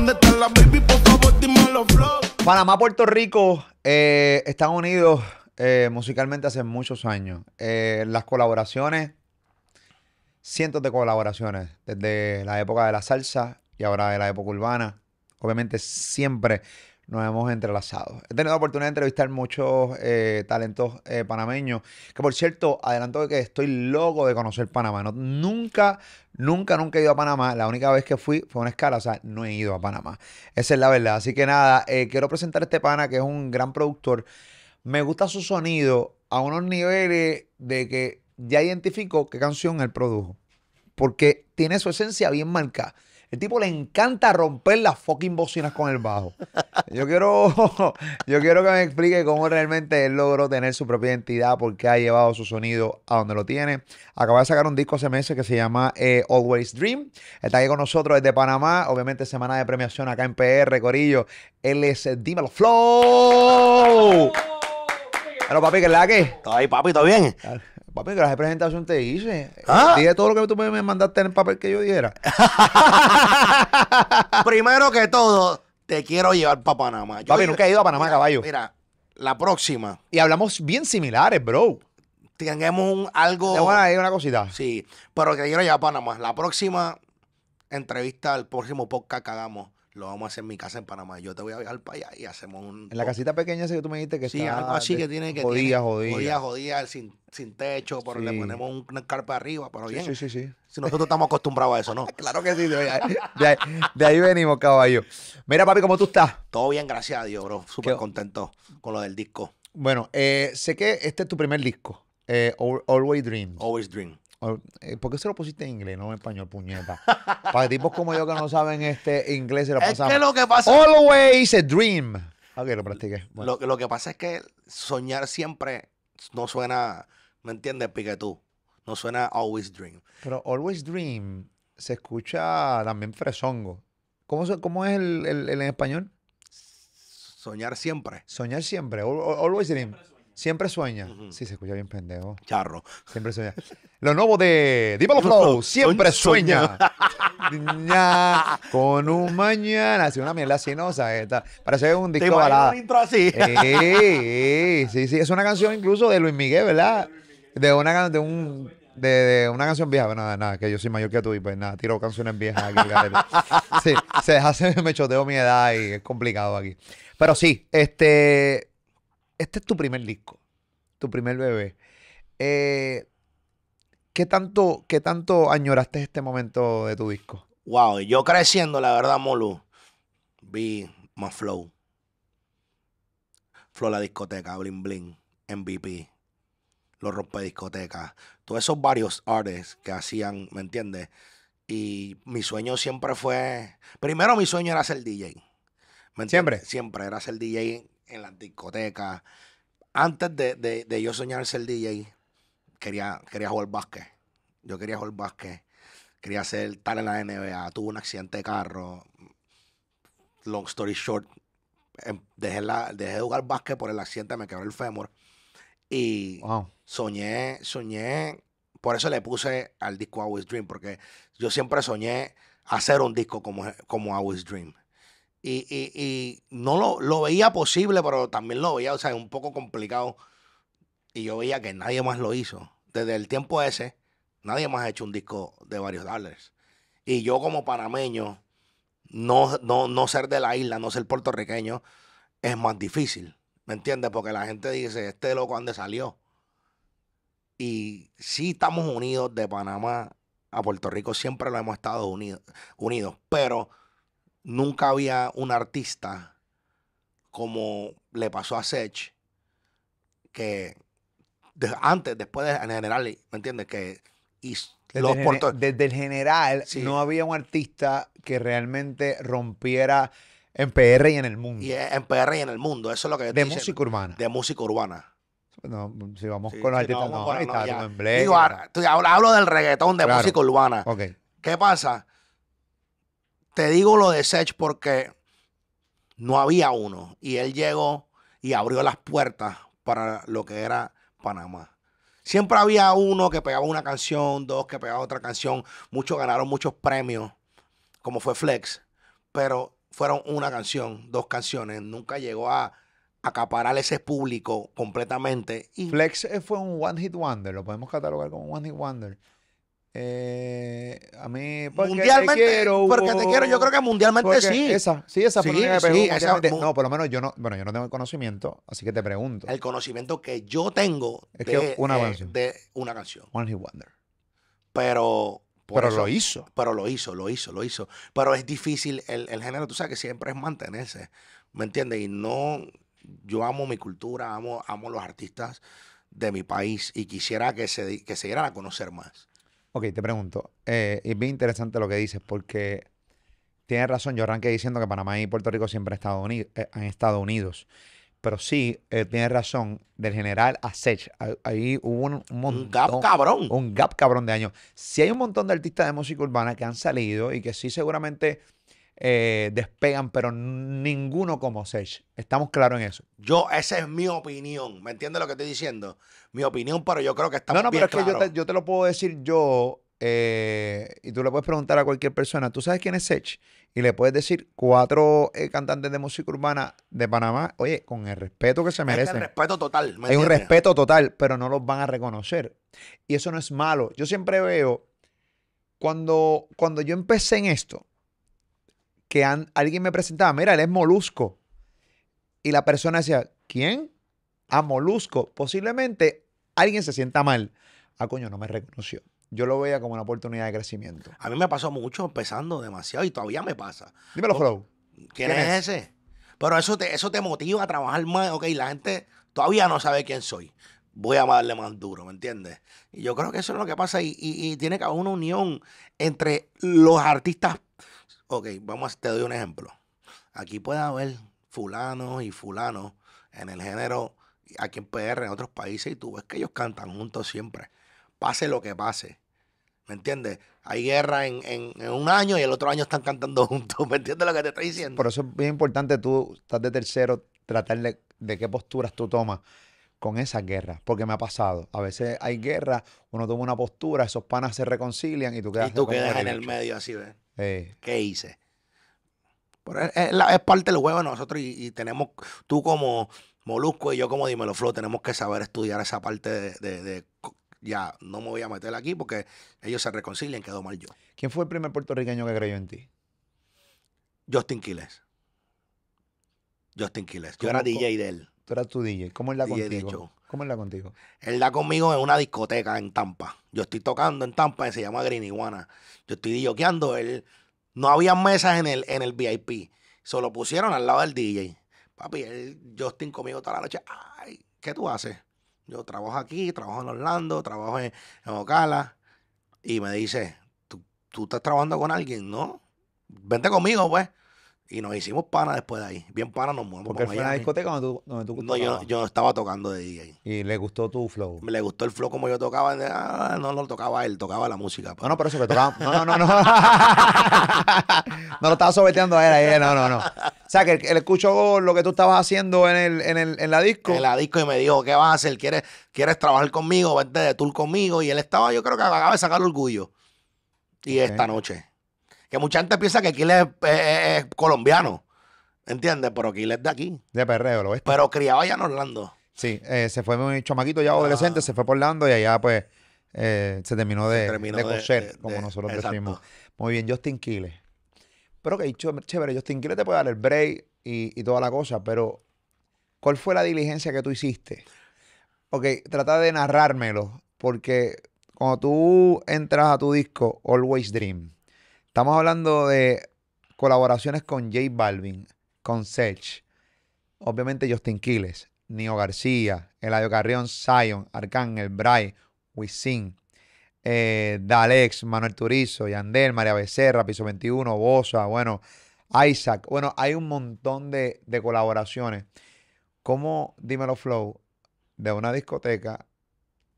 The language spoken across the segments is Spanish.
¿Dónde están las baby? Por favor, los flow. Panamá, Puerto Rico, eh, están unidos eh, musicalmente hace muchos años. Eh, las colaboraciones, cientos de colaboraciones, desde la época de la salsa y ahora de la época urbana. Obviamente siempre nos hemos entrelazado. He tenido la oportunidad de entrevistar muchos eh, talentos eh, panameños, que por cierto, adelanto que estoy loco de conocer Panamá. nunca, nunca, nunca he ido a Panamá. La única vez que fui fue una escala, o sea, no he ido a Panamá. Esa es la verdad. Así que nada, eh, quiero presentar a este pana que es un gran productor. Me gusta su sonido a unos niveles de que ya identifico qué canción él produjo, porque tiene su esencia bien marcada. El tipo le encanta romper las fucking bocinas con el bajo. Yo quiero, yo quiero que me explique cómo realmente él logró tener su propia identidad, porque ha llevado su sonido a donde lo tiene. Acaba de sacar un disco hace meses que se llama Always Dream. Está aquí con nosotros desde Panamá. Obviamente, semana de premiación acá en PR, Corillo. Él es Dímelo Flow. Pero papi, ¿qué es la que? Todo ahí, papi, ¿todo bien? Papi, que la presentación te hice. ¿Ah? Dije todo lo que tú me mandaste en el papel que yo diera. Primero que todo, te quiero llevar para Panamá. Papi, nunca he ido a Panamá, caballo. Mira, la próxima. Y hablamos bien similares, bro. Tengamos algo. Te voy a una cosita. Sí, pero te quiero llevar a Panamá. La próxima entrevista, el próximo podcast que hagamos lo vamos a hacer en mi casa en Panamá. Yo te voy a viajar para allá y hacemos un. En la casita pequeña esa que tú me dijiste que sí, algo así que tiene que. Jodía, jodía. Jodía, jodía, sin, techo, pero le ponemos un, una carpa arriba, pero bien. Sí, sí, sí. Si nosotros estamos acostumbrados a eso, ¿no? claro que sí, de ahí, venimos, caballo. Mira, papi, ¿cómo tú estás? Todo bien, gracias a Dios, bro. Súper contento con lo del disco. Bueno, eh, sé que este es tu primer disco, eh, Always Dream. Always Dream. Eh, ¿Por qué se lo pusiste en inglés, no en español, puñeta? Para tipos como yo que no saben este inglés se lo pasamos. Es que lo que pasa... Always a dream. Ok, lo practiqué. Lo, que pasa es que soñar siempre no suena, ¿me entiendes, Piquetú? No suena always dream. Pero always dream se escucha también fresongo. ¿Cómo, cómo es el, en español? Soñar siempre. Soñar siempre. Always dream. Siempre sueña. Sí, se escucha bien pendejo. Charro. Siempre sueña. Lo nuevo de of Flow. Siempre sueña. con un mañana. Así una mierda sinosa Esta. Parece un disco ¿Te balada. Un intro así. sí, sí. Es una canción incluso de Luis Miguel, ¿verdad? De una de un de, una canción vieja, pero nada, nada, que yo soy mayor que tú y pues nada, tiro canciones viejas aquí. sí, se hace, me choteo mi edad y es complicado aquí. Pero sí, este, este es tu primer disco, tu primer bebé. Eh, ¿qué, tanto, ¿Qué tanto añoraste este momento de tu disco? Wow, yo creciendo, la verdad, Molu, vi más flow. Flow la discoteca, Bling Bling, MVP, los rompe discotecas, todos esos varios artists que hacían, ¿me entiendes? Y mi sueño siempre fue, primero mi sueño era ser DJ. ¿me siempre. Siempre era ser DJ en las discotecas. Antes de, yo soñar ser DJ, quería, quería jugar básquet. Yo quería jugar básquet. Quería ser tal en la NBA. Tuve un accidente de carro. Long story short, em, dejé, la, de jugar básquet por el accidente, me quebró el fémur. Y soñé, soñé. Por eso le puse al disco Always Dream, porque yo siempre soñé hacer un disco como, como Always Dream. Y, no lo, veía posible, pero también lo veía, o sea, un poco complicado. Y yo veía que nadie más lo hizo. Desde el tiempo ese, nadie más ha hecho un disco de varios dólares. Y yo como panameño, no, no, ser de la isla, no ser puertorriqueño, es más difícil. ¿Me entiendes? Porque la gente dice, este loco, ¿dónde salió? Y sí estamos unidos de Panamá a Puerto Rico, siempre lo hemos estado unidos pero nunca había un artista como le pasó a Sech, que antes, después en general, ¿me entiendes? Que desde, los el, desde el general no había un artista que realmente rompiera en PR y en el mundo. E, en PR y en el mundo, eso es lo que yo De música urbana. De música urbana. si vamos con los artistas, hablo del reggaetón de música urbana. ¿Qué pasa? Te digo lo de Sech porque no había uno y él llegó y abrió las puertas para lo que era Panamá. Siempre había uno que pegaba una canción, dos que pegaba otra canción. Muchos ganaron muchos premios, como fue Flex, pero fueron una canción, dos canciones. Nunca llegó a acaparar ese público completamente. Flex eh, fue un One Hit Wonder, lo podemos catalogar como un One Hit Wonder. Eh, a mí, porque mundialmente, quiero, porque te quiero, yo creo que mundialmente sí. Esa, sí, esa, sí, no, por lo menos yo no, bueno, yo no tengo el conocimiento, así que te pregunto. El conocimiento que yo tengo de, una eh, de, canción. una canción. One Wonder. Pero pero lo hizo. Pero lo hizo, lo hizo, lo hizo. Pero es difícil, el, género, tú sabes que siempre es mantenerse, ¿me entiendes? Y no, yo amo mi cultura, amo, amo los artistas de mi país y quisiera que se, que se dieran a conocer más. Ok, te pregunto. Eh, es bien interesante lo que dices porque tienes razón. Yo arranqué diciendo que Panamá y Puerto Rico siempre han estado, en eh, Estados unidos. Pero sí, eh, tienes razón, del general a Sech, ahí, hubo un, un montón. Un gap cabrón. Un gap cabrón de años. Sí hay un montón de artistas de música urbana que han salido y que sí seguramente eh, despegan, pero ninguno como Sech. Estamos claros en eso. Yo, esa es mi opinión. ¿Me entiendes lo que estoy diciendo? Mi opinión, pero yo creo que estamos No, no, pero es que yo te, lo puedo decir yo, eh, y tú le puedes preguntar a cualquier persona, ¿tú sabes quién es Sech? Y le puedes decir cuatro eh, cantantes de música urbana de Panamá, oye, con el respeto que se merecen. Es el respeto total. ¿me Hay un respeto total, pero no los van a reconocer. Y eso no es malo. Yo siempre veo, cuando, cuando yo empecé en esto, que alguien me presentaba, mira, él es molusco. Y la persona decía, ¿quién? A ah, molusco. Posiblemente alguien se sienta mal. Ah, coño, no me reconoció. Yo lo veía como una oportunidad de crecimiento. A mí me pasó mucho empezando demasiado y todavía me pasa. Dímelo, Flow. ¿Quién, es, ese? Pero eso te, eso te motiva a trabajar más. Ok, la gente todavía no sabe quién soy. Voy a darle más duro, ¿me entiendes? Y yo creo que eso es lo que pasa. y tiene que haber una unión entre los artistas Ok, vamos, te doy un ejemplo. Aquí puede haber fulanos y fulanos en el género aquí en PR, en otros países, y tú ves que ellos cantan juntos siempre. Pase lo que pase. ¿Me entiendes? Hay guerra en, en, un año y el otro año están cantando juntos. ¿Me entiendes lo que te estoy diciendo? Por eso es bien importante tú, estás de tercero, tratar de qué posturas tú tomas con esa guerra, porque me ha pasado. A veces hay guerras, uno toma una postura, esos panas se reconcilian y tú quedas, y tú quedas en el medio así, ¿ves? Eh. ¿Qué hice? E, e, es, parte del juego nosotros y, tenemos, tú como Molusco y yo como Dimelo Flow, tenemos que saber estudiar esa parte de, ya no me voy a meter aquí porque ellos se reconcilian, quedó mal yo. ¿Quién fue el primer puertorriqueño que creyó en ti? Justin Quiles. Justin Quiles. Yo era DJ de él. Tú tu DJ. ¿Cómo es la contigo? ¿Cómo es la contigo? Él da conmigo en una discoteca en Tampa. Yo estoy tocando en Tampa, y se llama Green Iguana. Yo estoy jockeando. Él, no había mesas en el, en el VIP. Se lo pusieron al lado del DJ. Papi, él, Justin conmigo toda la noche. Ay, ¿qué tú haces? Yo trabajo aquí, trabajo en Orlando, trabajo en, Ocala. Y me dice, ¿Tú, ¿Tú, estás trabajando con alguien, ¿no? Vente conmigo, pues. Y nos hicimos pana después de ahí. Bien pana nos mudamos. Porque fue la discoteca donde tú, donde No, yo, yo estaba tocando de DJ. ¿Y le gustó tu flow? le gustó el flow como yo tocaba. Ah, no lo tocaba él, tocaba la música. Pues. No, no, pero eso que tocaba. No, no, no, no. lo estaba sobeteando a él, ahí, no, no, no. O sea, que él, escuchó lo que tú estabas haciendo en, el, en, la disco. En la disco y me dijo, ¿qué vas a hacer? ¿Quieres, quieres trabajar conmigo? ¿Verte de tour conmigo? Y él estaba, yo creo que acaba de sacar el orgullo. Y esta noche. Que mucha gente piensa que Aquiles es, colombiano, ¿entiendes? Pero Aquiles es de aquí. De perreo, lo ves. Pero criado allá en Orlando. Sí, eh, se fue muy chamaquito ya adolescente, ah. se fue por Orlando y allá pues eh, se terminó de, coser, como nosotros decimos. Muy bien, Justin Quiles. Pero que dicho, chévere, Justin Quiles te puede dar el break y, y toda la cosa, pero ¿cuál fue la diligencia que tú hiciste? Ok, trata de narrármelo, porque cuando tú entras a tu disco Always Dream, Estamos hablando de colaboraciones con J Balvin, con Sech, obviamente Justin Quiles, Nio García, Eladio Carrión, Zion, Arcángel, Bray, Wisin, eh, Dalex, Manuel Turizo, Yandel, María Becerra, Piso 21, Bosa, bueno, Isaac. Bueno, hay un montón de, colaboraciones. ¿Cómo, dímelo Flow, de una discoteca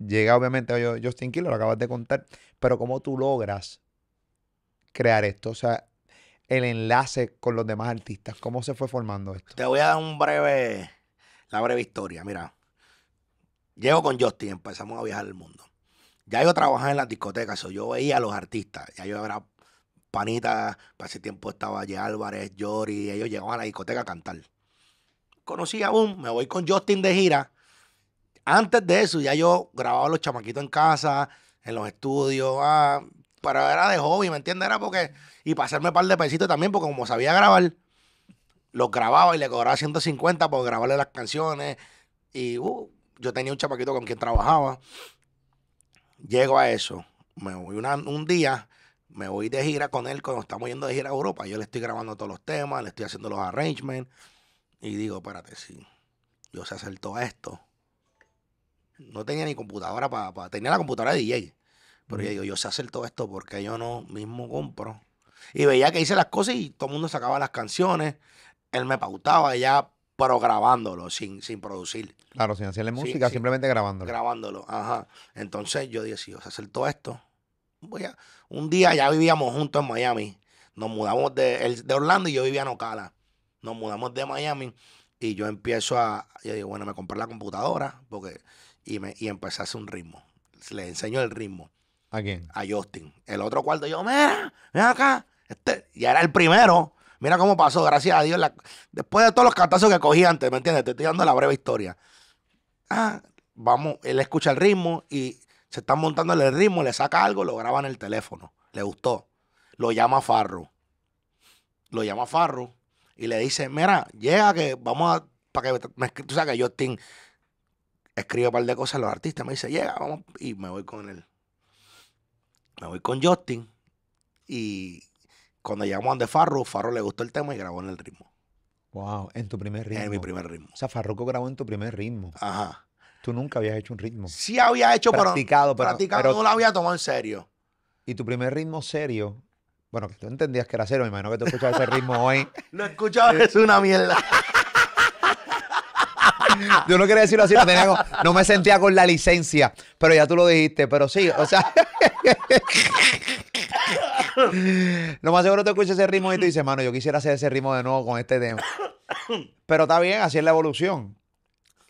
llega obviamente a Justin Quiles, lo acabas de contar, pero cómo tú logras crear esto? O sea, el enlace con los demás artistas, ¿cómo se fue formando esto? Te voy a dar un breve, la breve historia. Mira, llego con Justin, empezamos a viajar el mundo. Ya yo trabajaba en las discotecas, so yo veía a los artistas, ya yo era panita, para ese tiempo estaba allí Álvarez, Jory, ellos llegaban a la discoteca a cantar. Conocí a Boom, me voy con Justin de gira. Antes de eso, ya yo grababa los chamaquitos en casa, en los estudios, ah, pero era de hobby, ¿me entiendes? Era porque. Y para hacerme un par de pesitos también, porque como sabía grabar, lo grababa y le cobraba 150 por grabarle las canciones. Y uh, yo tenía un chapaquito con quien trabajaba. Llego a eso. Me voy un día, me voy de gira con él cuando estamos yendo de gira a Europa. Yo le estoy grabando todos los temas, le estoy haciendo los arrangements. Y digo, espérate, sí. Yo sé hacer todo esto. No tenía ni computadora para. tenía la computadora de DJ. Pero yo digo, yo se hacer todo esto porque yo no mismo compro. Y veía que hice las cosas y todo el mundo sacaba las canciones. Él me pautaba ya, pero grabándolo, sin, sin producir. Claro, sin hacerle música, simplemente grabándolo. Grabándolo, ajá. Entonces yo dije, si yo sé hacer todo esto, voy a... Un día ya vivíamos juntos en Miami. Nos mudamos de, Orlando y yo vivía en Ocala. Nos mudamos de Miami y yo empiezo a... Yo digo, bueno, me compré la computadora porque... Y, me, empecé a hacer un ritmo. Le enseño el ritmo ¿A quién? A Justin. El otro cuarto, yo, mira, mira acá. Este, y era el primero. Mira cómo pasó, gracias a Dios. después de todos los cantazos que cogí antes, ¿me entiendes? Te estoy dando la breve historia. Ah, vamos, él escucha el ritmo y se están montando el ritmo, le saca algo, lo graba en el teléfono. Le gustó. Lo llama Farro. Lo llama Farro y le dice, mira, llega que vamos a... Para que me, tú sabes que Justin escribe un par de cosas a los artistas. Me dice, llega, vamos. Y me voy con él me voy con Justin y cuando llegamos donde Farro, Farro le gustó el tema y grabó en el ritmo. Wow, en tu primer ritmo. En mi primer ritmo. O sea, Farruko grabó en tu primer ritmo. Ajá. Tú nunca habías hecho un ritmo. Sí había hecho, practicado, pero, practicado, no lo había tomado en serio. Y tu primer ritmo serio, bueno, que tú entendías que era serio me imagino que tú escuchas ese ritmo hoy. lo escuchado es una mierda. Yo no quería decirlo así, no, me sentía con la licencia, pero ya tú lo dijiste, pero sí, o sea. Lo más seguro te escuches ese ritmo y te dices, mano, yo quisiera hacer ese ritmo de nuevo con este tema. Pero está bien, así es la evolución.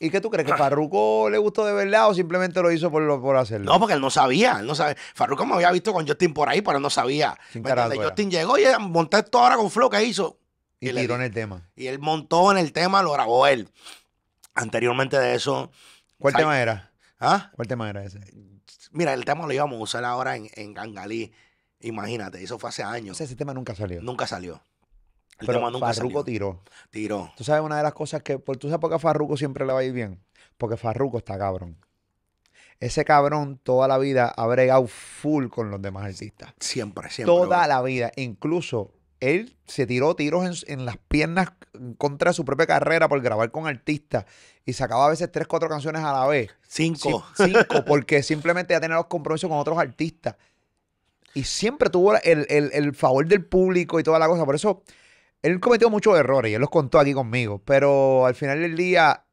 ¿Y qué tú crees? ¿Que Farruko le gustó de verdad o simplemente lo hizo por, por hacerlo? No, porque él no sabía. Él no sabe Farruko me había visto con Justin por ahí, pero él no sabía. Justin llegó y monté esto ahora con Flow que hizo. y tiró en el tema. Y él montó en el tema, lo grabó él. Anteriormente de eso. ¿Cuál tema era? ¿Ah? ¿Cuál tema era ese? Mira, el tema lo íbamos a usar ahora en, en Gangalí. Imagínate, eso fue hace años. Ese, tema nunca salió. Nunca salió. El Pero tema nunca Farruko tiró. Tiró. Tú sabes una de las cosas que. Por, ¿Tú sabes por qué a Farruko siempre le va a ir bien? Porque Farruco está cabrón. Ese cabrón toda la vida ha bregado full con los demás artistas. Siempre, siempre. Toda la vida. Incluso él se tiró tiros en, las piernas contra su propia carrera por grabar con artistas y sacaba a veces tres, cuatro canciones a la vez. Cinco. cinco, porque simplemente ya tenía los compromisos con otros artistas. Y siempre tuvo el, favor del público y toda la cosa. Por eso, él cometió muchos errores y él los contó aquí conmigo. Pero al final del día,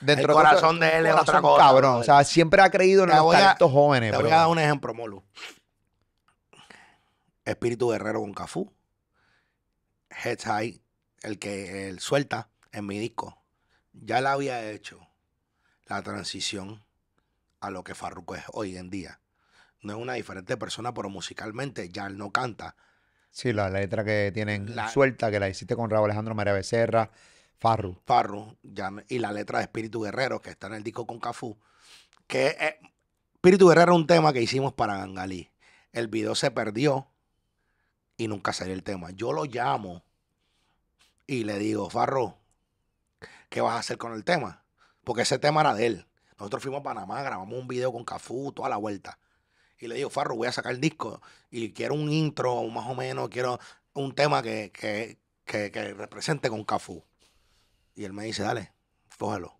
dentro el corazón de, él es otra cosa. Cabrón. O sea, siempre ha creído en los talentos jóvenes. Te voy a dar un ejemplo, Molo. Espíritu Guerrero con Cafú. Head el que el suelta en mi disco, ya la había hecho la transición a lo que Farruko es hoy en día. No es una diferente persona, pero musicalmente ya él no canta. Sí, la letra que tienen la, suelta, que la hiciste con Raúl Alejandro María Becerra, Farru. Farru, y la letra de Espíritu Guerrero, que está en el disco con Cafú. Que eh, Espíritu Guerrero es un tema que hicimos para Gangalí. El video se perdió y nunca salió el tema. Yo lo llamo y le digo, Farro, ¿qué vas a hacer con el tema? Porque ese tema era de él. Nosotros fuimos a Panamá, grabamos un video con Cafú, toda la vuelta. Y le digo, Farro, voy a sacar el disco y quiero un intro, más o menos, quiero un tema que, que, que, represente con Cafú. Y él me dice, dale, cógelo.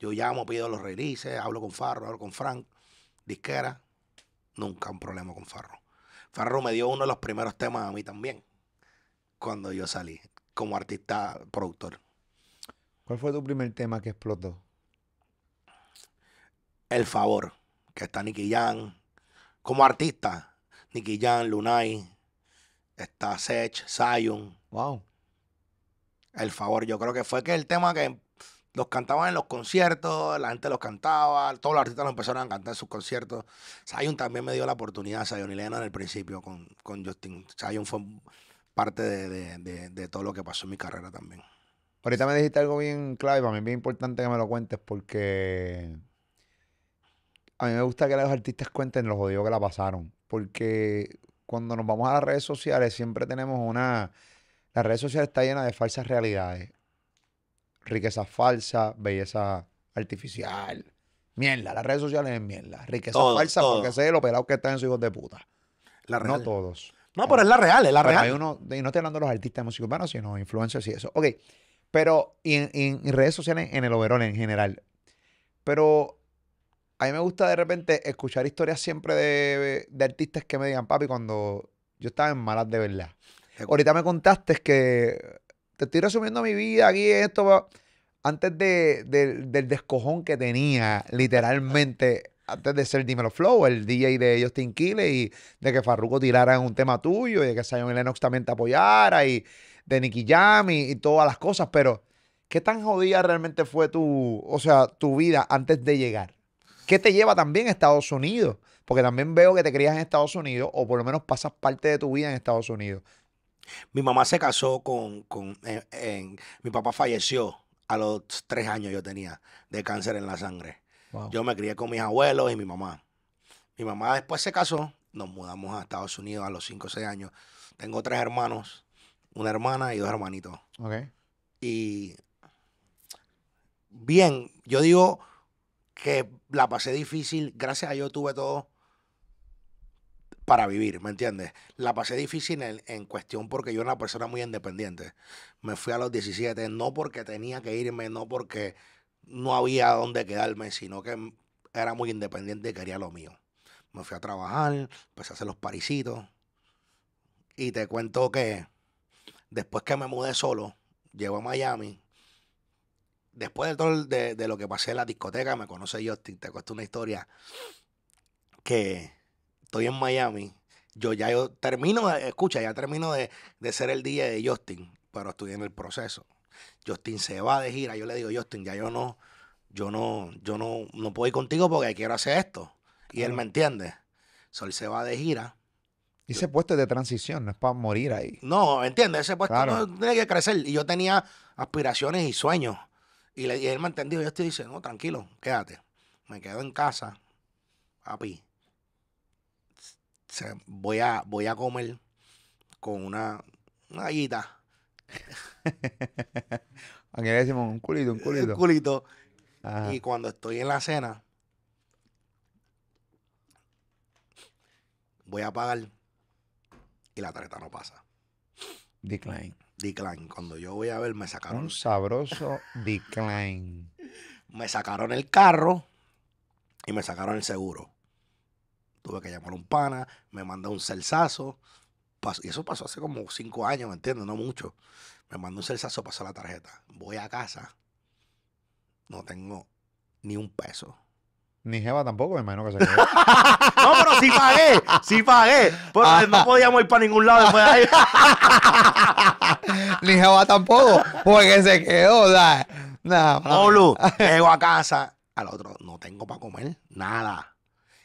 Yo llamo, pido los releases, hablo con Farro, hablo con Frank, disquera. Nunca un problema con Farro. Farro me dio uno de los primeros temas a mí también, cuando yo salí como artista productor. ¿Cuál fue tu primer tema que explotó? El Favor, que está Nicky Jan. Como artista, Nicky Jan, Lunay, está Sech, Zion. Wow. El Favor, yo creo que fue que el tema que los cantaban en los conciertos, la gente los cantaba, todos los artistas los empezaron a cantar en sus conciertos. Zion también me dio la oportunidad, Zion y Lena en el principio con, Justin. Zion fue parte de, todo lo que pasó en mi carrera también. Ahorita me dijiste algo bien clave, para mí es bien importante que me lo cuentes porque a mí me gusta que los artistas cuenten los odios que la pasaron. Porque cuando nos vamos a las redes sociales siempre tenemos una... Las redes sociales está llena de falsas realidades riqueza falsa, belleza artificial. Mierda, las redes sociales es mierda. Riqueza falsa porque sé lo pelado que están en sus hijos de puta. La No todos. No, pero es la real, es la real. y no estoy hablando de los artistas de música urbana, sino influencers y eso. Ok, pero en, en, redes sociales en el overall en general. Pero a mí me gusta de repente escuchar historias siempre de, de artistas que me digan, papi, cuando yo estaba en malas de verdad. Ahorita me contaste que te estoy resumiendo mi vida aquí, en esto, antes de, del descojón que tenía, literalmente, antes de ser Dímelo Flow, el DJ de Justin Kille y de que Farruko tirara un tema tuyo y de que Zion Lennox también te apoyara y de Nicky Jam y, todas las cosas, pero ¿qué tan jodida realmente fue tu, o sea, tu vida antes de llegar? ¿Qué te lleva también a Estados Unidos? Porque también veo que te crías en Estados Unidos o por lo menos pasas parte de tu vida en Estados Unidos. Mi mamá se casó con, eh, mi papá falleció a los tres años yo tenía de cáncer en la sangre. Yo me crié con mis abuelos y mi mamá. Mi mamá después se casó, nos mudamos a Estados Unidos a los cinco o seis años. Tengo tres hermanos, una hermana y dos hermanitos. Okay. Y bien, yo digo que la pasé difícil, gracias a Dios tuve todo para vivir, ¿me entiendes? La pasé difícil en, cuestión porque yo era una persona muy independiente. Me fui a los 17, no porque tenía que irme, no porque no había dónde quedarme, sino que era muy independiente y quería lo mío. Me fui a trabajar, empecé a hacer los parisitos. Y te cuento que después que me mudé solo, llego a Miami. Después de todo de, de lo que pasé en la discoteca, me conoce yo. te cuento una historia que estoy en Miami, yo ya yo termino, escucha, ya termino de, ser el día de Justin, pero estoy en el proceso. Justin se va de gira, yo le digo, Justin, ya yo no, yo no, yo no, puedo ir contigo porque quiero hacer esto. Y él me entiende. Sol se va de gira. Y ese puesto es de transición, no es para morir ahí. No, entiende, Ese puesto no, tiene que crecer. Y yo tenía aspiraciones y sueños. Y, él me entendió. Yo estoy diciendo, no, tranquilo, quédate. Me quedo en casa, papi voy, a, voy a comer con una, una Aquí le decimos un culito, un culito. Un culito. Y cuando estoy en la cena, voy a pagar y la tarjeta no pasa. Decline. Decline. Cuando yo voy a ver, me sacaron. Un sabroso decline. me sacaron el carro y me sacaron el seguro. Tuve que llamar a un pana, me mandó un celsazo. y eso pasó hace como cinco años, ¿me entiendes? No mucho. Me mandó un celsazo, pasó la tarjeta. Voy a casa. No tengo ni un peso. Ni Jeva tampoco, me imagino que se quedó. no, pero sí pagué, sí pagué. Pero ah. no podíamos ir para ningún lado después de ahí. Ni Jeva tampoco, porque se quedó. nada. No, Lu, llego a casa, al otro, no tengo para comer, nada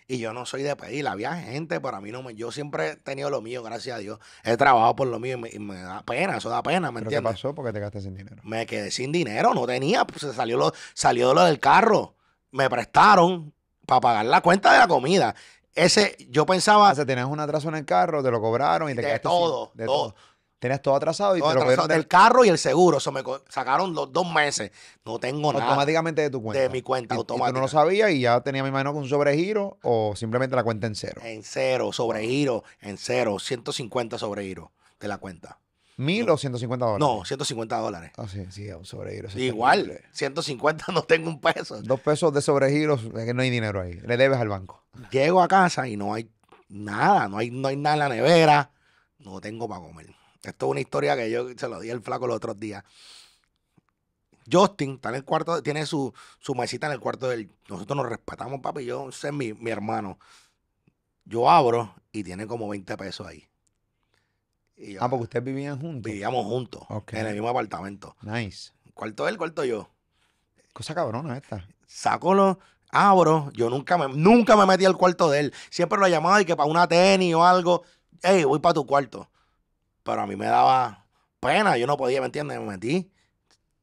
y yo no soy de pedir. Había gente, para mí no me. Yo siempre he tenido lo mío, gracias a Dios. He trabajado por lo mío y me, da pena, eso da pena, ¿me ¿Pero ¿Qué pasó? Porque te gastaste sin dinero. Me quedé sin dinero, no tenía, pues salió lo, lo del carro. Me prestaron para pagar la cuenta de la comida. Ese, yo pensaba. O sea, tenías un atraso en el carro, te lo cobraron y te de todo, de todo. todo. Tenías todo atrasado y todo del carro y el seguro. Eso me sacaron los dos meses. No tengo nada. Automáticamente de tu cuenta. De mi cuenta, automáticamente. Tú no lo sabía y ya tenía mi mano con un sobregiro o simplemente la cuenta en cero. En cero, sobregiro, en cero, 150 sobregiros de la cuenta. ¿Mil o 150 dólares? No, 150 dólares. Ah, sí, un sobregiro. Igual, 150 no tengo un peso. Dos pesos de sobregiros es que no hay dinero ahí. Le debes al banco. Llego a casa y no hay nada, no hay, no hay nada en la nevera, no tengo para comer. Esto es una historia que yo se lo di al flaco los otros días. Justin está en el cuarto, tiene su, mesita en el cuarto del. Nosotros nos respetamos, papi. Yo, sé mi, hermano. Yo abro y tiene como 20 pesos ahí. ah, porque ustedes vivían juntos. Vivíamos juntos. En el mismo apartamento. Nice. Cuarto él, cuarto yo. Cosa cabrona esta. Saco Abro. Yo nunca me, nunca me metí al cuarto de él. Siempre lo llamaba y que para una tenis o algo. Ey, voy para tu cuarto pero a mí me daba pena, yo no podía, ¿me entiendes? Me metí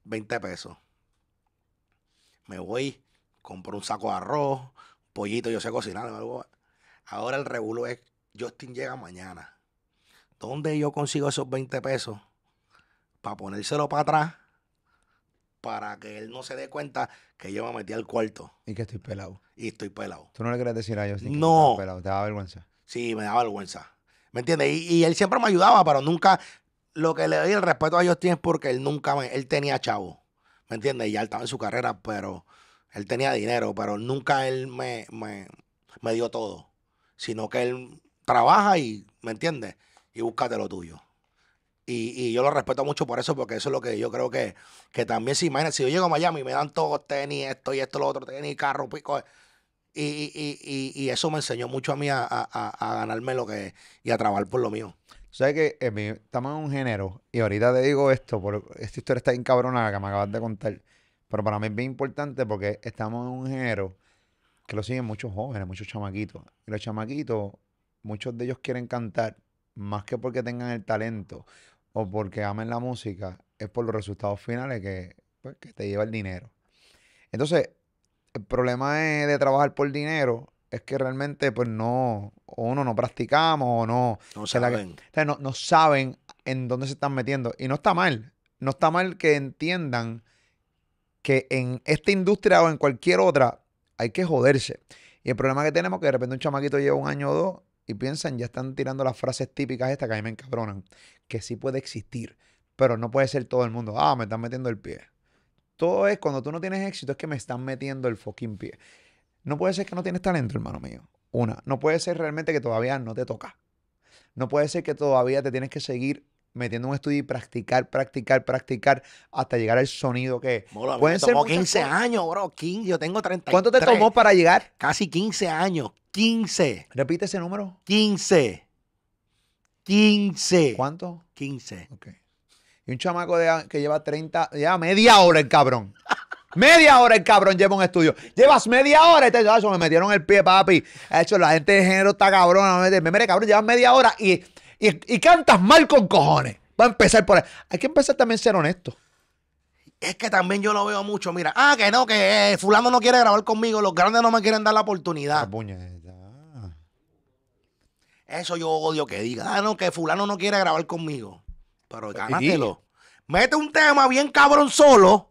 20 pesos. Me voy, compro un saco de arroz, pollito, yo sé cocinar. Ahora el regulo es, Justin llega mañana. ¿Dónde yo consigo esos 20 pesos? Para ponérselo para atrás, para que él no se dé cuenta que yo me metí al cuarto. Y que estoy pelado. Y estoy pelado. ¿Tú no le querías decir a Justin? No. Te daba vergüenza. Sí, me daba vergüenza. ¿Me entiendes? Y, él siempre me ayudaba, pero nunca. Lo que le doy el respeto a Justin es porque él nunca. Me, él tenía chavo. ¿Me entiendes? Y ya él estaba en su carrera, pero. Él tenía dinero, pero nunca él me, me, me dio todo. Sino que él trabaja y. ¿Me entiendes? Y búscate lo tuyo. Y, yo lo respeto mucho por eso, porque eso es lo que yo creo que, que también, si imagínate, si yo llego a Miami y me dan todos tenis, esto y esto, lo otro, tenis, carro, pico, y, y, y, eso me enseñó mucho a mí a, ganarme lo que y a trabajar por lo mío. Sabes que eh, estamos en un género, y ahorita te digo esto, por, esta historia está encabronada que me acabas de contar, pero para mí es bien importante porque estamos en un género que lo siguen muchos jóvenes, muchos chamaquitos. Y los chamaquitos, muchos de ellos quieren cantar más que porque tengan el talento o porque amen la música, es por los resultados finales que, pues, que te lleva el dinero. Entonces, el problema de, de trabajar por dinero es que realmente pues no, o uno no practicamos o no. No saben. no, saben en dónde se están metiendo. Y no está mal. No está mal que entiendan que en esta industria o en cualquier otra hay que joderse. Y el problema que tenemos es que de repente un chamaquito lleva un año o dos y piensan, ya están tirando las frases típicas estas que a mí me encabronan, que sí puede existir, pero no puede ser todo el mundo. Ah, me están metiendo el pie. Todo es cuando tú no tienes éxito, es que me están metiendo el fucking pie. No puede ser que no tienes talento, hermano mío. Una, no puede ser realmente que todavía no te toca. No puede ser que todavía te tienes que seguir metiendo un estudio y practicar, practicar, practicar hasta llegar al sonido que Mola, me tomó 15 años, bro. 15, yo tengo 30. ¿Cuánto te tomó para llegar? Casi 15 años. 15. Repite ese número. 15. 15. ¿Cuánto? 15. Ok. Y un chamaco de, que lleva 30, ya media hora el cabrón. Media hora el cabrón lleva un estudio. Llevas media hora. y eso me metieron el pie, papi. Ha hecho la gente de género está cabrona. Me mire, cabrón, llevas media hora y, cantas mal con cojones. Va a empezar por ahí. Hay que empezar también a ser honesto. Es que también yo lo veo mucho. Mira, ah, que no, que eh, Fulano no quiere grabar conmigo. Los grandes no me quieren dar la oportunidad. Ah, eso yo odio que diga. Ah, no, que Fulano no quiere grabar conmigo pero pues gánatelo. Mete un tema bien cabrón solo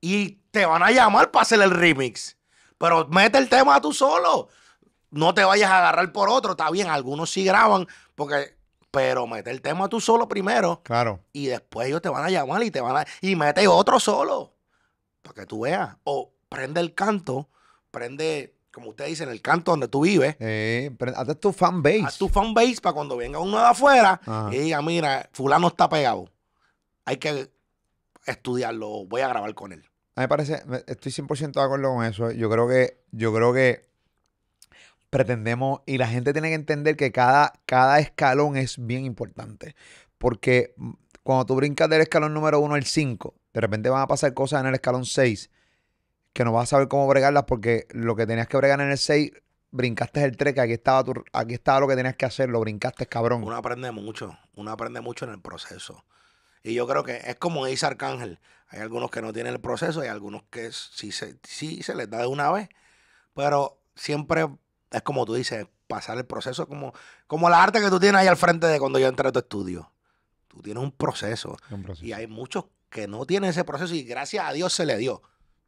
y te van a llamar para hacer el remix. Pero mete el tema a tú solo. No te vayas a agarrar por otro. Está bien, algunos sí graban, porque, pero mete el tema tú solo primero. Claro. Y después ellos te van a llamar y te van a. Y mete otro solo. Para que tú veas. O prende el canto, prende como usted dice, en el canto donde tú vives. Eh, haz tu fan base. Haz tu fan base para cuando venga uno de afuera y diga, mira, fulano está pegado. Hay que estudiarlo, voy a grabar con él. A mí me parece, estoy 100% de acuerdo con eso. Yo creo que, yo creo que pretendemos y la gente tiene que entender que cada, cada escalón es bien importante. Porque cuando tú brincas del escalón número uno al 5, de repente van a pasar cosas en el escalón 6 que no vas a saber cómo bregarlas porque lo que tenías que bregar en el 6, brincaste el 3, que aquí estaba, tu, aquí estaba lo que tenías que hacer, lo brincaste, cabrón. Uno aprende mucho, uno aprende mucho en el proceso. Y yo creo que es como dice Arcángel, hay algunos que no tienen el proceso, y algunos que sí se, se les da de una vez, pero siempre es como tú dices, pasar el proceso como, como la arte que tú tienes ahí al frente de cuando yo entré a tu estudio. Tú tienes un proceso. y hay muchos que no tienen ese proceso y gracias a Dios se le dio.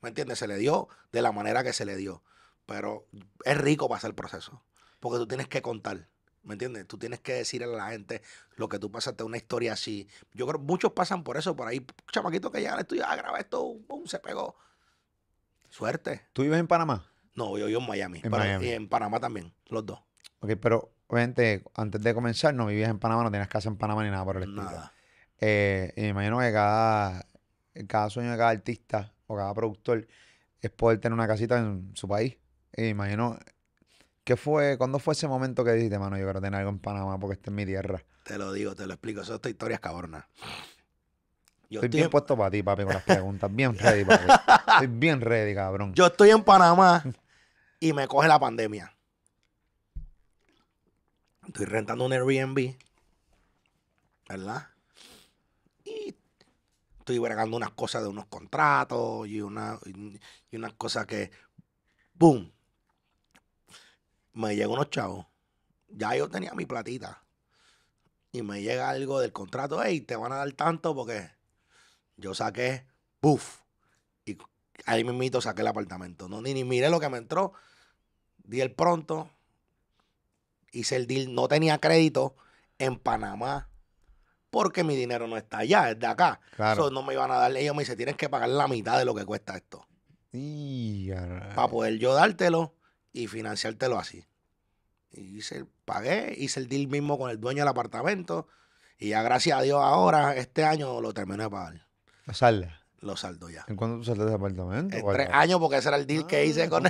¿Me entiendes? Se le dio de la manera que se le dio. Pero es rico pasar el proceso. Porque tú tienes que contar. ¿Me entiendes? Tú tienes que decirle a la gente lo que tú pasaste, una historia así. Yo creo muchos pasan por eso, por ahí. chamaquito que llegan al estudio, ah, graba esto, boom, se pegó. Suerte. ¿Tú vives en Panamá? No, yo vivo en Miami. En Miami. Y en Panamá también, los dos. Ok, pero obviamente antes de comenzar no vivías en Panamá, no tienes casa en Panamá ni nada para el estilo. Nada. Eh, y me imagino que cada, cada sueño de cada artista o cada productor es poder tener una casita en su país. E imagino, ¿qué fue, cuándo fue ese momento que dijiste, mano, yo quiero tener algo en Panamá porque esta es mi tierra? Te lo digo, te lo explico, eso esta historia estoy, bien puesto para ti, papi, con las preguntas. Bien ready, papi. Estoy bien ready, cabrón. Yo estoy en Panamá y me coge la pandemia. Estoy rentando un Airbnb, ¿verdad? Y estoy bregando unas cosas de unos contratos y, una, y unas cosas que, ¡boom! Me llegan unos chavos. Ya yo tenía mi platita. Y me llega algo del contrato, ¡Ey, te van a dar tanto porque yo saqué, ¡buf! Y ahí mismito saqué el apartamento. No, ni, ni miré lo que me entró. Di el pronto. Hice el deal. No tenía crédito en Panamá porque mi dinero no está allá, es de acá. Claro. no me iban a dar. Ellos me dicen, tienes que pagar la mitad de lo que cuesta esto. Y... Para poder yo dártelo y financiártelo así. Y hice pagué, hice el deal mismo con el dueño del apartamento. Y ya gracias a Dios ahora, este año, lo terminé de pagar. Pasarla lo saldo ya. ¿En cuándo tú de apartamento? En tres años, porque ese era el deal que hice ah, con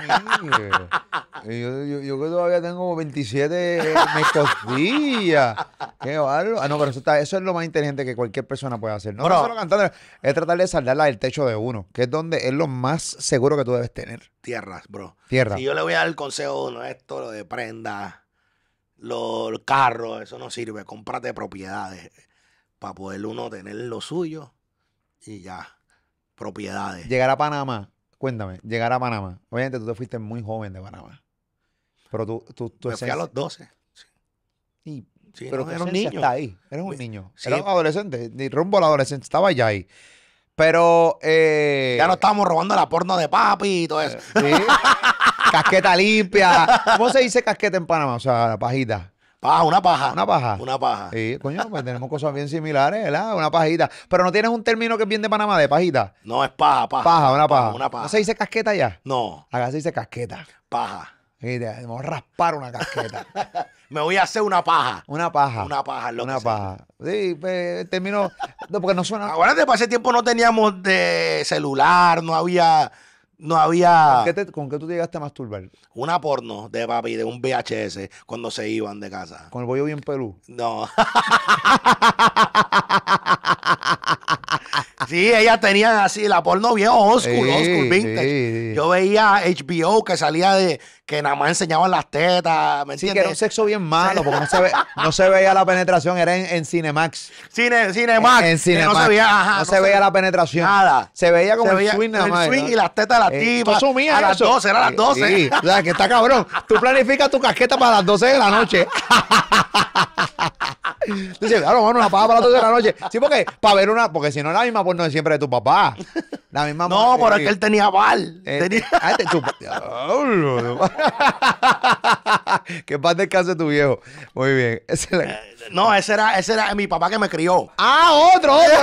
yo, yo, todavía tengo 27 eh, me costilla Qué barro. Ah, no, pero eso, está, eso es lo más inteligente que cualquier persona puede hacer. No, no solo cantando, es tratar de saldarla del techo de uno, que es donde es lo más seguro que tú debes tener. Tierras, bro. Tierras. Si yo le voy a dar el consejo uno, esto, lo de prenda, los carros eso no sirve. Cómprate propiedades eh, para poder uno tener lo suyo y ya propiedades. Llegar a Panamá, cuéntame, llegar a Panamá. Obviamente tú te fuiste muy joven de Panamá. Pero tú, tú, tú a los 12. Sí. pero era un niño. Está un pues, niño. Era un adolescente. Ni Rumbo a la Estaba ya ahí. Pero. Eh, ya no estábamos robando la porno de papi y todo eso. Sí. casqueta limpia. ¿Cómo se dice casqueta en Panamá? O sea, la pajita. Paja, una paja. Una paja. Una paja. Sí, coño, pues tenemos cosas bien similares, ¿verdad? Una pajita. Pero no tienes un término que viene de Panamá, de pajita. No, es paja, paja. Paja, una paja. Una paja. ¿No se dice casqueta ya? No. Acá se dice casqueta. Paja. Y te, a raspar una casqueta. me voy a hacer una paja. Una paja. Una paja, lo Una paja. Sí, pues, término. No, porque no suena. Acuérdate, para ese tiempo no teníamos de celular, no había no había. ¿Con qué, te, tú llegaste a masturbar? Una porno de papi, de un VHS, cuando se iban de casa. ¿Con el bollo bien pelú? No. sí, ella tenía así la porno bien oscuro, oscuro vintage. Yo veía HBO que salía de que nada más enseñaban las tetas, ¿me que era un sexo bien malo, porque no se, ve, no se veía la penetración, era en, Cinemax. Cine, Cinemax. En, Cinemax. No se veía, no, se, veía la penetración. Nada. Se veía como el swing nada más. El swing y las tetas de la tipa. a las 12, era a las 12. o sea, que está cabrón. Tú planificas tu casqueta para las 12 de la noche. Dice, claro, mano, una paja para las de la noche. Sí, porque para ver una, porque si no la misma pues no es siempre de tu papá. La misma No, pero es que él tenía bal. Eh, eh, tenía... qué ah, este, padre que paz tu viejo. Muy bien. Eh, no, ese era, ese era mi papá que me crió. Ah, otro, otro.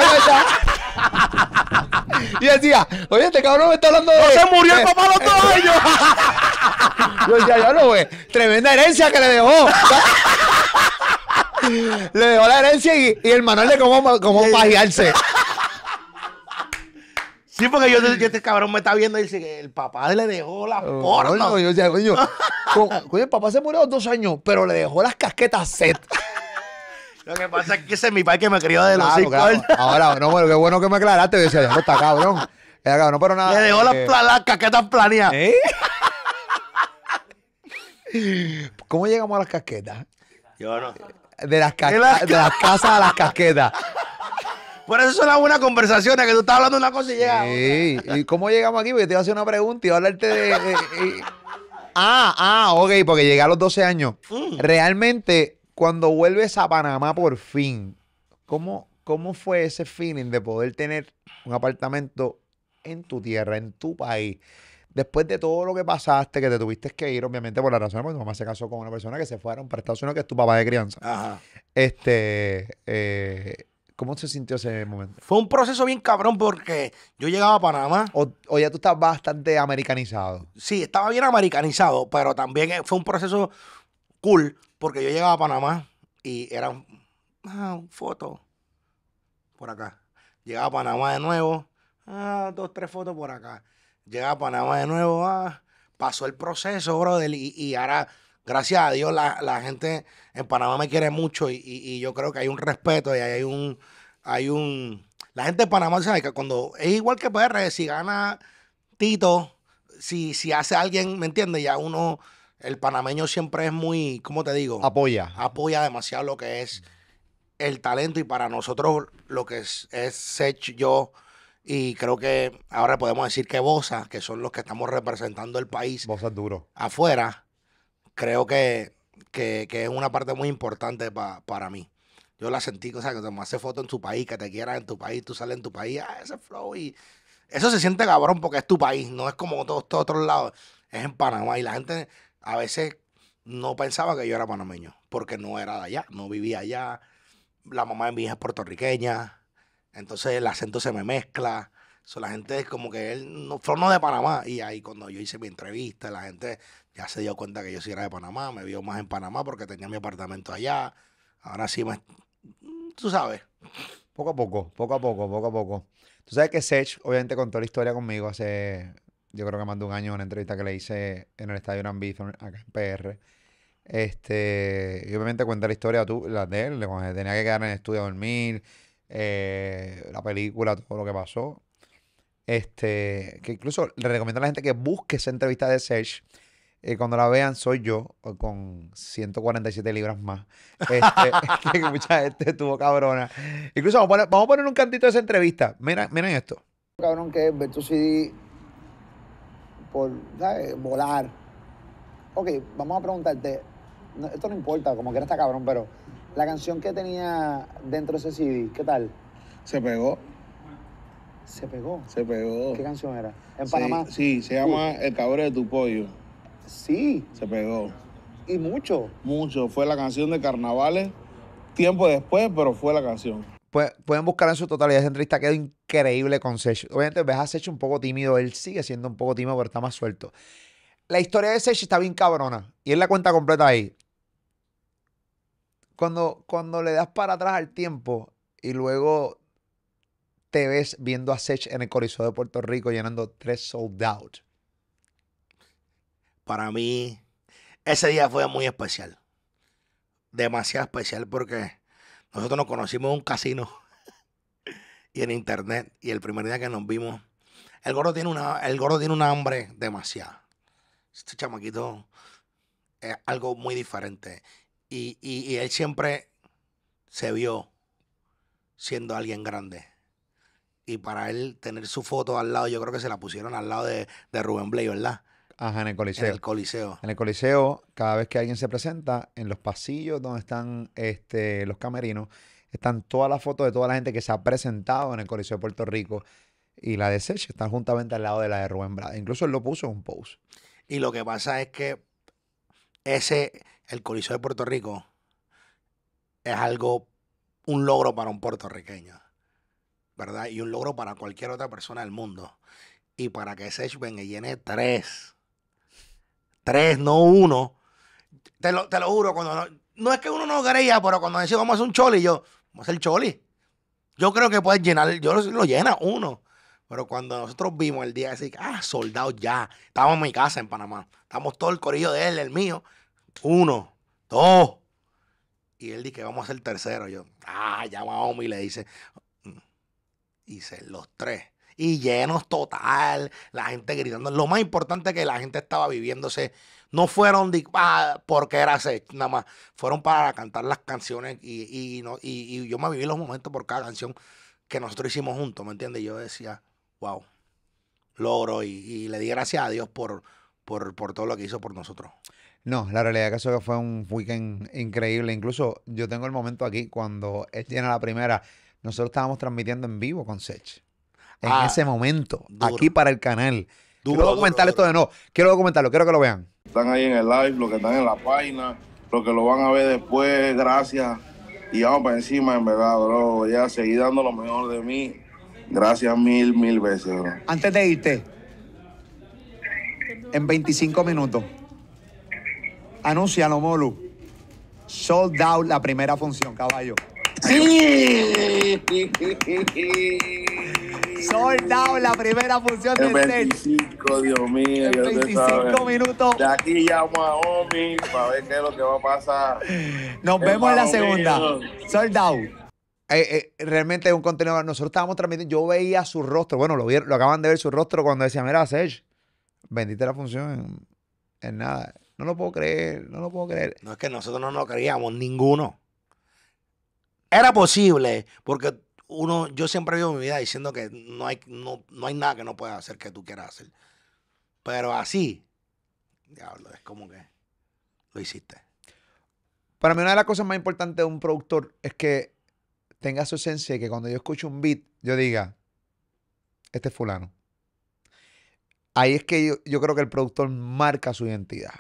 y decía, oye, este cabrón me está hablando de. No se murió el papá los dos años. Yo decía, ya lo ve pues, Tremenda herencia que le dejó. Le dejó la herencia y, y el manual de cómo, cómo pajearse. Sí, porque yo, este cabrón me está viendo y dice que el papá le dejó las oh, No, yo coño, coño, el papá se murió dos años, pero le dejó las casquetas set. Lo que pasa es que ese es mi padre que me crió de los cinco Ahora, no, pero qué bueno que me aclaraste. Yo decía, ya no está cabrón. Era cabrón, pero nada. Le dejó las, eh, las, casquetas planeadas. ¿Eh? ¿Cómo llegamos a las casquetas? Yo no de las, las casas a las casquetas. Por eso son las buenas conversaciones, que tú estás hablando una cosa y Sí. ¿Y cómo llegamos aquí? Porque te iba a hacer una pregunta y iba a hablarte de. Ah, ah, ok, porque llegué a los 12 años. Mm. Realmente, cuando vuelves a Panamá por fin, ¿cómo, ¿cómo fue ese feeling de poder tener un apartamento en tu tierra, en tu país? después de todo lo que pasaste, que te tuviste que ir, obviamente, por la razón, que tu mamá se casó con una persona que se fueron para Estados Unidos, que es tu papá de crianza. Ajá. Este, eh, ¿cómo se sintió ese momento? Fue un proceso bien cabrón porque yo llegaba a Panamá. O, ya tú estás bastante americanizado. Sí, estaba bien americanizado, pero también eh, fue un proceso cool porque yo llegaba a Panamá y era ah, foto por acá. Llegaba a Panamá de nuevo, ah, dos, tres fotos por acá llega a Panamá de nuevo, ah, pasó el proceso, brother, y, ahora, gracias a Dios, la, gente en Panamá me quiere mucho y, yo creo que hay un respeto y hay un, hay un... La gente de Panamá sabe que cuando es igual que PR, si gana Tito, si, si hace alguien, ¿me entiendes? Ya uno, el panameño siempre es muy, ¿cómo te digo? Apoya. Apoya demasiado lo que es el talento y para nosotros lo que es, es Sech, yo, y creo que ahora podemos decir que Bosa, que son los que estamos representando el país. Afuera, creo que, es una parte muy importante para mí. Yo la sentí, o sea, que te hace foto en tu país, que te quieras en tu país, tú sales en tu país, ah, ese flow. Y eso se siente cabrón porque es tu país, no es como todos todos otros lados. Es en Panamá y la gente a veces no pensaba que yo era panameño porque no era de allá, no vivía allá. La mamá de mi hija es puertorriqueña entonces el acento se me mezcla. So, la gente es como que él no, no de Panamá. Y ahí cuando yo hice mi entrevista, la gente ya se dio cuenta que yo sí era de Panamá, me vio más en Panamá porque tenía mi apartamento allá. Ahora sí me. Tú sabes. Poco a poco, poco a poco, poco a poco. Tú sabes que Sech, obviamente, contó la historia conmigo hace, yo creo que más un año, una entrevista que le hice en el estadio Gran acá en PR. Este, y obviamente cuenta la historia tú, la de él, cuando tenía que quedar en el estudio a dormir, eh, la película, todo lo que pasó. Este, que incluso le recomiendo a la gente que busque esa entrevista de Serge. Eh, cuando la vean, soy yo con 147 libras más. Este, que mucha gente estuvo cabrona. Incluso vamos a, poner, un cantito de esa entrevista. Mira, miren esto. Cabrón, que es ver por volar. Ok, vamos a preguntarte. esto no importa, como que está cabrón, pero la canción que tenía dentro de ese CD, ¿qué tal? Se pegó. Se pegó. Se pegó. ¿Qué canción era? En Panamá. Sí, se llama uh. El cabrón de tu pollo. Sí. Se pegó. Y mucho. Mucho. Fue la canción de carnavales. Tiempo después, pero fue la canción. pueden buscar en su totalidad. centrista. entrevista quedó increíble con Sech. Obviamente, ves a Sech un poco tímido. Él sigue siendo un poco tímido, pero está más suelto. La historia de Sech está bien cabrona. Y él la cuenta completa ahí. Cuando, le das para atrás al tiempo y luego te ves viendo a Sech en el Coliseo de Puerto Rico llenando tres sold out. Para mí, ese día fue muy especial. Demasiado especial porque nosotros nos conocimos en un casino y en internet. Y el primer día que nos vimos, el gordo tiene una, el gordo tiene una hambre demasiada. Este chamaquito es algo muy diferente. Y, él siempre se vio siendo alguien grande. Y para él tener su foto al lado, yo creo que se la pusieron al lado de, de Rubén Blay, ¿verdad? Ajá, en el Coliseo. En el Coliseo. En el Coliseo, cada vez que alguien se presenta, en los pasillos donde están este, los camerinos, están todas las fotos de toda la gente que se ha presentado en el Coliseo de Puerto Rico y la de Sech está juntamente al lado de la de Rubén Incluso él lo puso en un post. Y lo que pasa es que ese el Coliseo de Puerto Rico es algo, un logro para un puertorriqueño, ¿verdad? Y un logro para cualquier otra persona del mundo. Y para que se llene tres, tres, no uno, te lo, juro, cuando no, es que uno no quería, pero cuando decimos vamos a hacer un choli, yo, vamos a hacer choli. Yo creo que puedes llenar, yo lo, llena uno. Pero cuando nosotros vimos el día, decir ah, soldados ya, estábamos en mi casa en Panamá, estamos todo el corillo de él, el mío, uno, dos. Y él dice que vamos a hacer tercero. Yo, ah, ya vamos, y le dice, hice mm". los tres. Y llenos total, la gente gritando. Lo más importante que la gente estaba viviéndose, no fueron ah, porque era sex, nada más. Fueron para cantar las canciones y, y, no, y, yo me viví los momentos por cada canción que nosotros hicimos juntos, ¿me entiendes? Yo decía, wow, logro y, le di gracias a Dios por, por, por todo lo que hizo por nosotros. No, la realidad es que eso fue un weekend increíble. Incluso yo tengo el momento aquí cuando él tiene la primera. Nosotros estábamos transmitiendo en vivo con Sech. En ah, ese momento, aquí para el canal. Duro, quiero documentar esto de no. Quiero documentarlo, quiero que lo vean. Están ahí en el live, los que están en la página, los que lo van a ver después, gracias. Y vamos para encima, en verdad, bro. Ya seguí dando lo mejor de mí. Gracias mil, mil veces, bro. Antes de irte, en 25 minutos. Anúncialo, Molu. Sold out la primera función, caballo. Sí. Sold out la primera función del 25, Dios mío. 25 minutos. De aquí llamo a Omi para ver qué es lo que va a pasar. Nos vemos en la segunda. Sold out. Eh, eh, realmente es un contenido. Nosotros estábamos transmitiendo. Yo veía su rostro. Bueno, lo, lo acaban de ver su rostro cuando decía: Mira, Sage. vendiste la función. en nada. No lo puedo creer, no lo puedo creer. No es que nosotros no lo creíamos, ninguno. Era posible, porque uno, yo siempre vivo mi vida diciendo que no hay, no, hay nada que no puedas hacer que tú quieras hacer. Pero así, diablo, es como que lo hiciste. Para mí una de las cosas más importantes de un productor es que tenga su esencia y que cuando yo escucho un beat, yo diga, este es fulano. Ahí es que yo creo que el productor marca su identidad.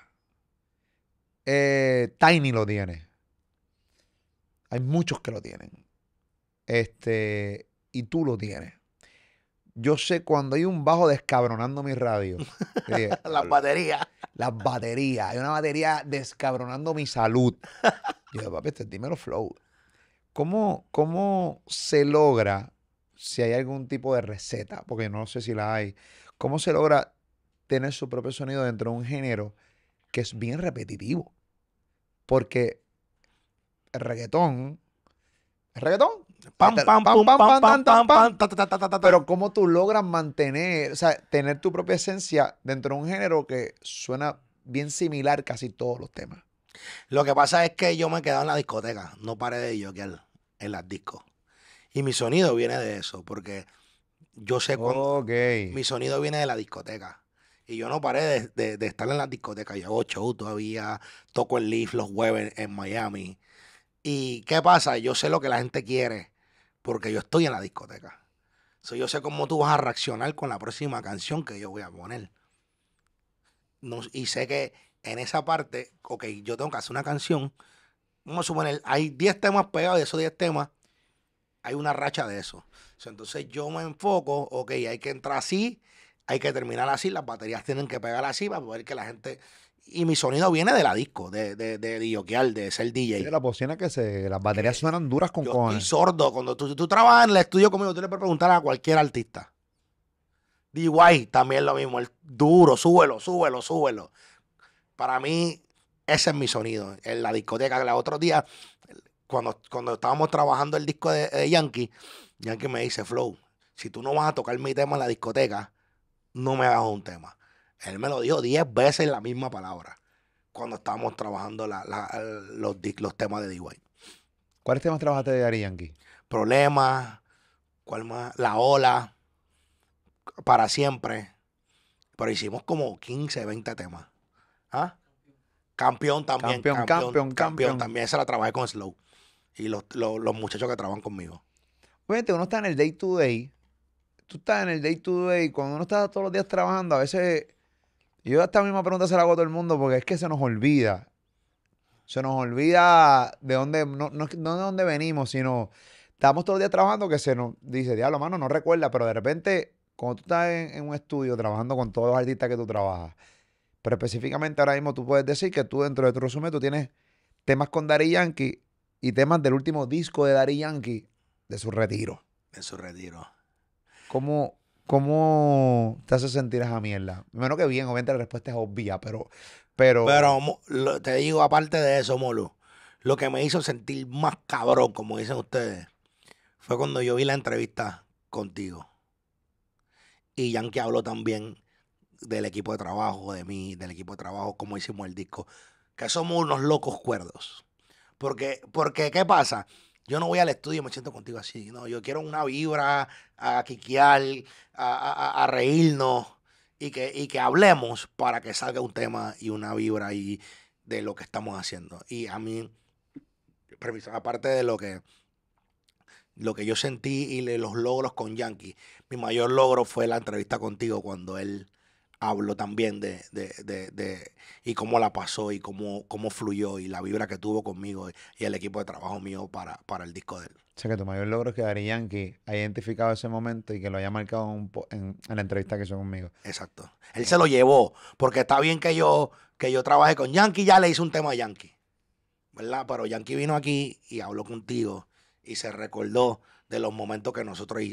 Eh, Tiny lo tiene. Hay muchos que lo tienen. Este, y tú lo tienes. Yo sé cuando hay un bajo descabronando mi radio. las baterías. Las baterías. Hay una batería descabronando mi salud. Yo digo, papi, este dímelo flow. ¿Cómo, ¿Cómo se logra, si hay algún tipo de receta, porque no sé si la hay, cómo se logra tener su propio sonido dentro de un género que es bien repetitivo? Porque el reggaetón, el reggaetón, pero cómo tú logras mantener, o sea, tener tu propia esencia dentro de un género que suena bien similar casi todos los temas. Lo que pasa es que yo me he quedado en la discoteca, no paré de que en las discos. Y mi sonido viene de eso, porque yo sé cuándo. Mi sonido viene de la discoteca. Y yo no paré de, estar en la discoteca ya hago todavía, toco el Leaf los jueves en, Miami. ¿Y qué pasa? Yo sé lo que la gente quiere porque yo estoy en la discoteca. So, yo sé cómo tú vas a reaccionar con la próxima canción que yo voy a poner. No, y sé que en esa parte, ok, yo tengo que hacer una canción. Vamos a suponer, hay 10 temas pegados de esos 10 temas, hay una racha de eso. entonces yo me enfoco, ok, hay que entrar así hay que terminar así, las baterías tienen que pegar así para poder que la gente... Y mi sonido viene de la disco, de, de, de, ser DJ. la bocina que se... Las baterías suenan duras con Yo Y sordo. Cuando tú, tú trabajas en el estudio conmigo, tú le puedes preguntar a cualquier artista. DY también lo mismo, el duro, súbelo, súbelo, súbelo. Para mí, ese es mi sonido. En la discoteca, el otro día, cuando, cuando estábamos trabajando el disco de Yankee, Yankee me dice, Flow, si tú no vas a tocar mi tema en la discoteca, no me hagas un tema. Él me lo dijo 10 veces la misma palabra cuando estábamos trabajando los, los, temas de d ¿Cuáles temas trabajaste de Ari Yankee? Problemas, ¿cuál más? La ola, para siempre. Pero hicimos como 15, 20 temas. ¿Ah? Campeón también. Campeón, campeón, campeón. también. se la trabajé con Slow. Y los, muchachos que trabajan conmigo. Fíjate, uno está en el day to day tú estás en el day to day, cuando uno está todos los días trabajando, a veces. Yo esta misma pregunta se la hago a todo el mundo porque es que se nos olvida. Se nos olvida de dónde, no, no, de dónde venimos, sino estamos todos los días trabajando que se nos dice, diablo, mano, no recuerda, pero de repente, cuando tú estás en, un estudio trabajando con todos los artistas que tú trabajas, pero específicamente ahora mismo tú puedes decir que tú dentro de tu resumen tú tienes temas con Dari Yankee y temas del último disco de Dari Yankee de su retiro. De su retiro. ¿Cómo, ¿Cómo te hace sentir esa mierda? Menos que bien, obviamente la respuesta es obvia, pero. Pero, pero te digo, aparte de eso, Molo, lo que me hizo sentir más cabrón, como dicen ustedes, fue cuando yo vi la entrevista contigo. Y Yankee habló también del equipo de trabajo, de mí, del equipo de trabajo, cómo hicimos el disco. Que somos unos locos cuerdos. Porque, porque ¿qué pasa? Yo no voy al estudio y me siento contigo así. No, yo quiero una vibra, a quiquear, a, reírnos y que, que hablemos para que salga un tema y una vibra ahí de lo que estamos haciendo. Y a mí, aparte de lo que, lo que yo sentí y los logros con Yankee, mi mayor logro fue la entrevista contigo cuando él hablo también de, y cómo la pasó y cómo, cómo fluyó y la vibra que tuvo conmigo y, el equipo de trabajo mío para, el disco de él. O sea que tu mayor logro es que Ari Yankee haya identificado ese momento y que lo haya marcado en, la entrevista que hizo conmigo. Exacto. Él se lo llevó, porque está bien que yo, que yo trabajé con Yankee, ya le hice un tema a Yankee, ¿verdad? Pero Yankee vino aquí y habló contigo y se recordó de los momentos que nosotros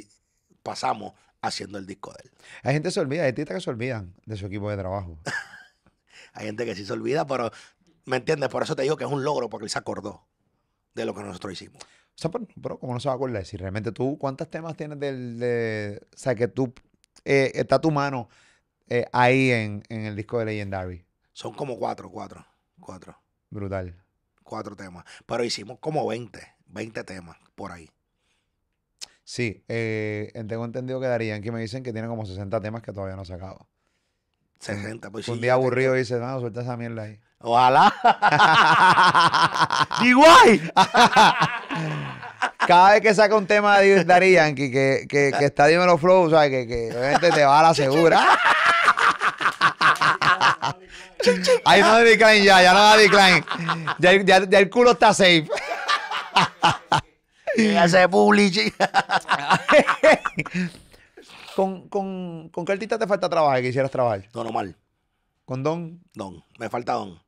pasamos haciendo el disco de él. Hay gente que se olvida, hay artistas que se olvidan de su equipo de trabajo. hay gente que sí se olvida, pero ¿me entiendes? Por eso te digo que es un logro, porque él se acordó de lo que nosotros hicimos. O sea, pero, como ¿cómo no se va a acordar? Si realmente tú, ¿cuántos temas tienes del, de, o sea, que tú, eh, está tu mano eh, ahí en, en, el disco de Legendary? Son como cuatro, cuatro, cuatro. Brutal. Cuatro temas. Pero hicimos como 20, 20 temas por ahí. Sí, eh, eh, tengo entendido que Darían que me dicen que tiene como 60 temas que todavía no se acaba. 60, pues Un día aburrido dice, no, suelta esa mierda ahí. Ojalá. ¡Igual! Cada vez que saca un tema de que, que, que está Dímelo Flow, o sea, que, que obviamente te va a la segura. Ahí no de decline ya, ya no da decline. Ya, ya el culo está safe. hace publicidad. con, con, qué artista te falta trabajo que quisieras trabajar? Don Omar. ¿Con Don? Don. Me falta Don.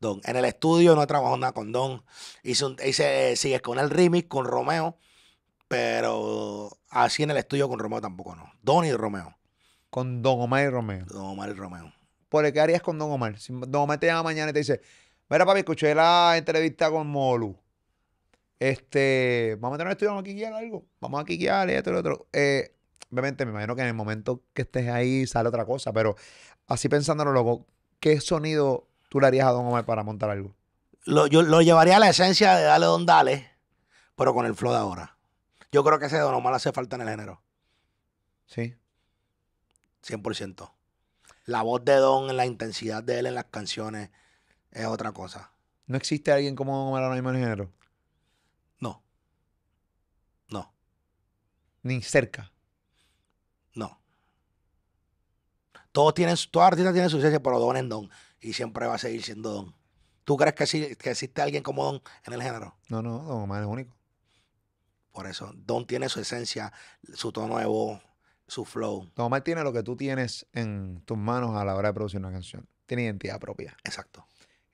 Don. En el estudio no he trabajado nada con Don. Hice, un, hice sigues con el remix, con Romeo, pero así en el estudio con Romeo tampoco no. Don y Romeo. Con Don Omar y Romeo. Don Omar y Romeo. ¿Por qué harías con Don Omar? Si Don Omar te llama mañana y te dice, mira papi, escuché la entrevista con Molu. Este, vamos a tener un estudio, vamos a quiquear algo. Vamos a quiquear esto y lo otro. Eh, obviamente, me imagino que en el momento que estés ahí sale otra cosa, pero así pensándolo, loco, ¿qué sonido tú le harías a Don Omar para montar algo? yo lo llevaría a la esencia de Dale Don Dale, pero con el flow de ahora. Yo creo que ese Don Omar hace falta en el género. Sí. 100%. La voz de Don, la intensidad de él en las canciones, es otra cosa. ¿No existe alguien como Don Omar mismo en el género? Ni cerca. No. Todos tienen, todo artistas tiene su esencia, pero Don es Don. Y siempre va a seguir siendo Don. ¿Tú crees que, existe alguien como Don en el género? No, no, Don Omar es único. Por eso, Don tiene su esencia, su tono de voz, su flow. Don Omar tiene lo que tú tienes en tus manos a la hora de producir una canción. Tiene identidad propia. Exacto.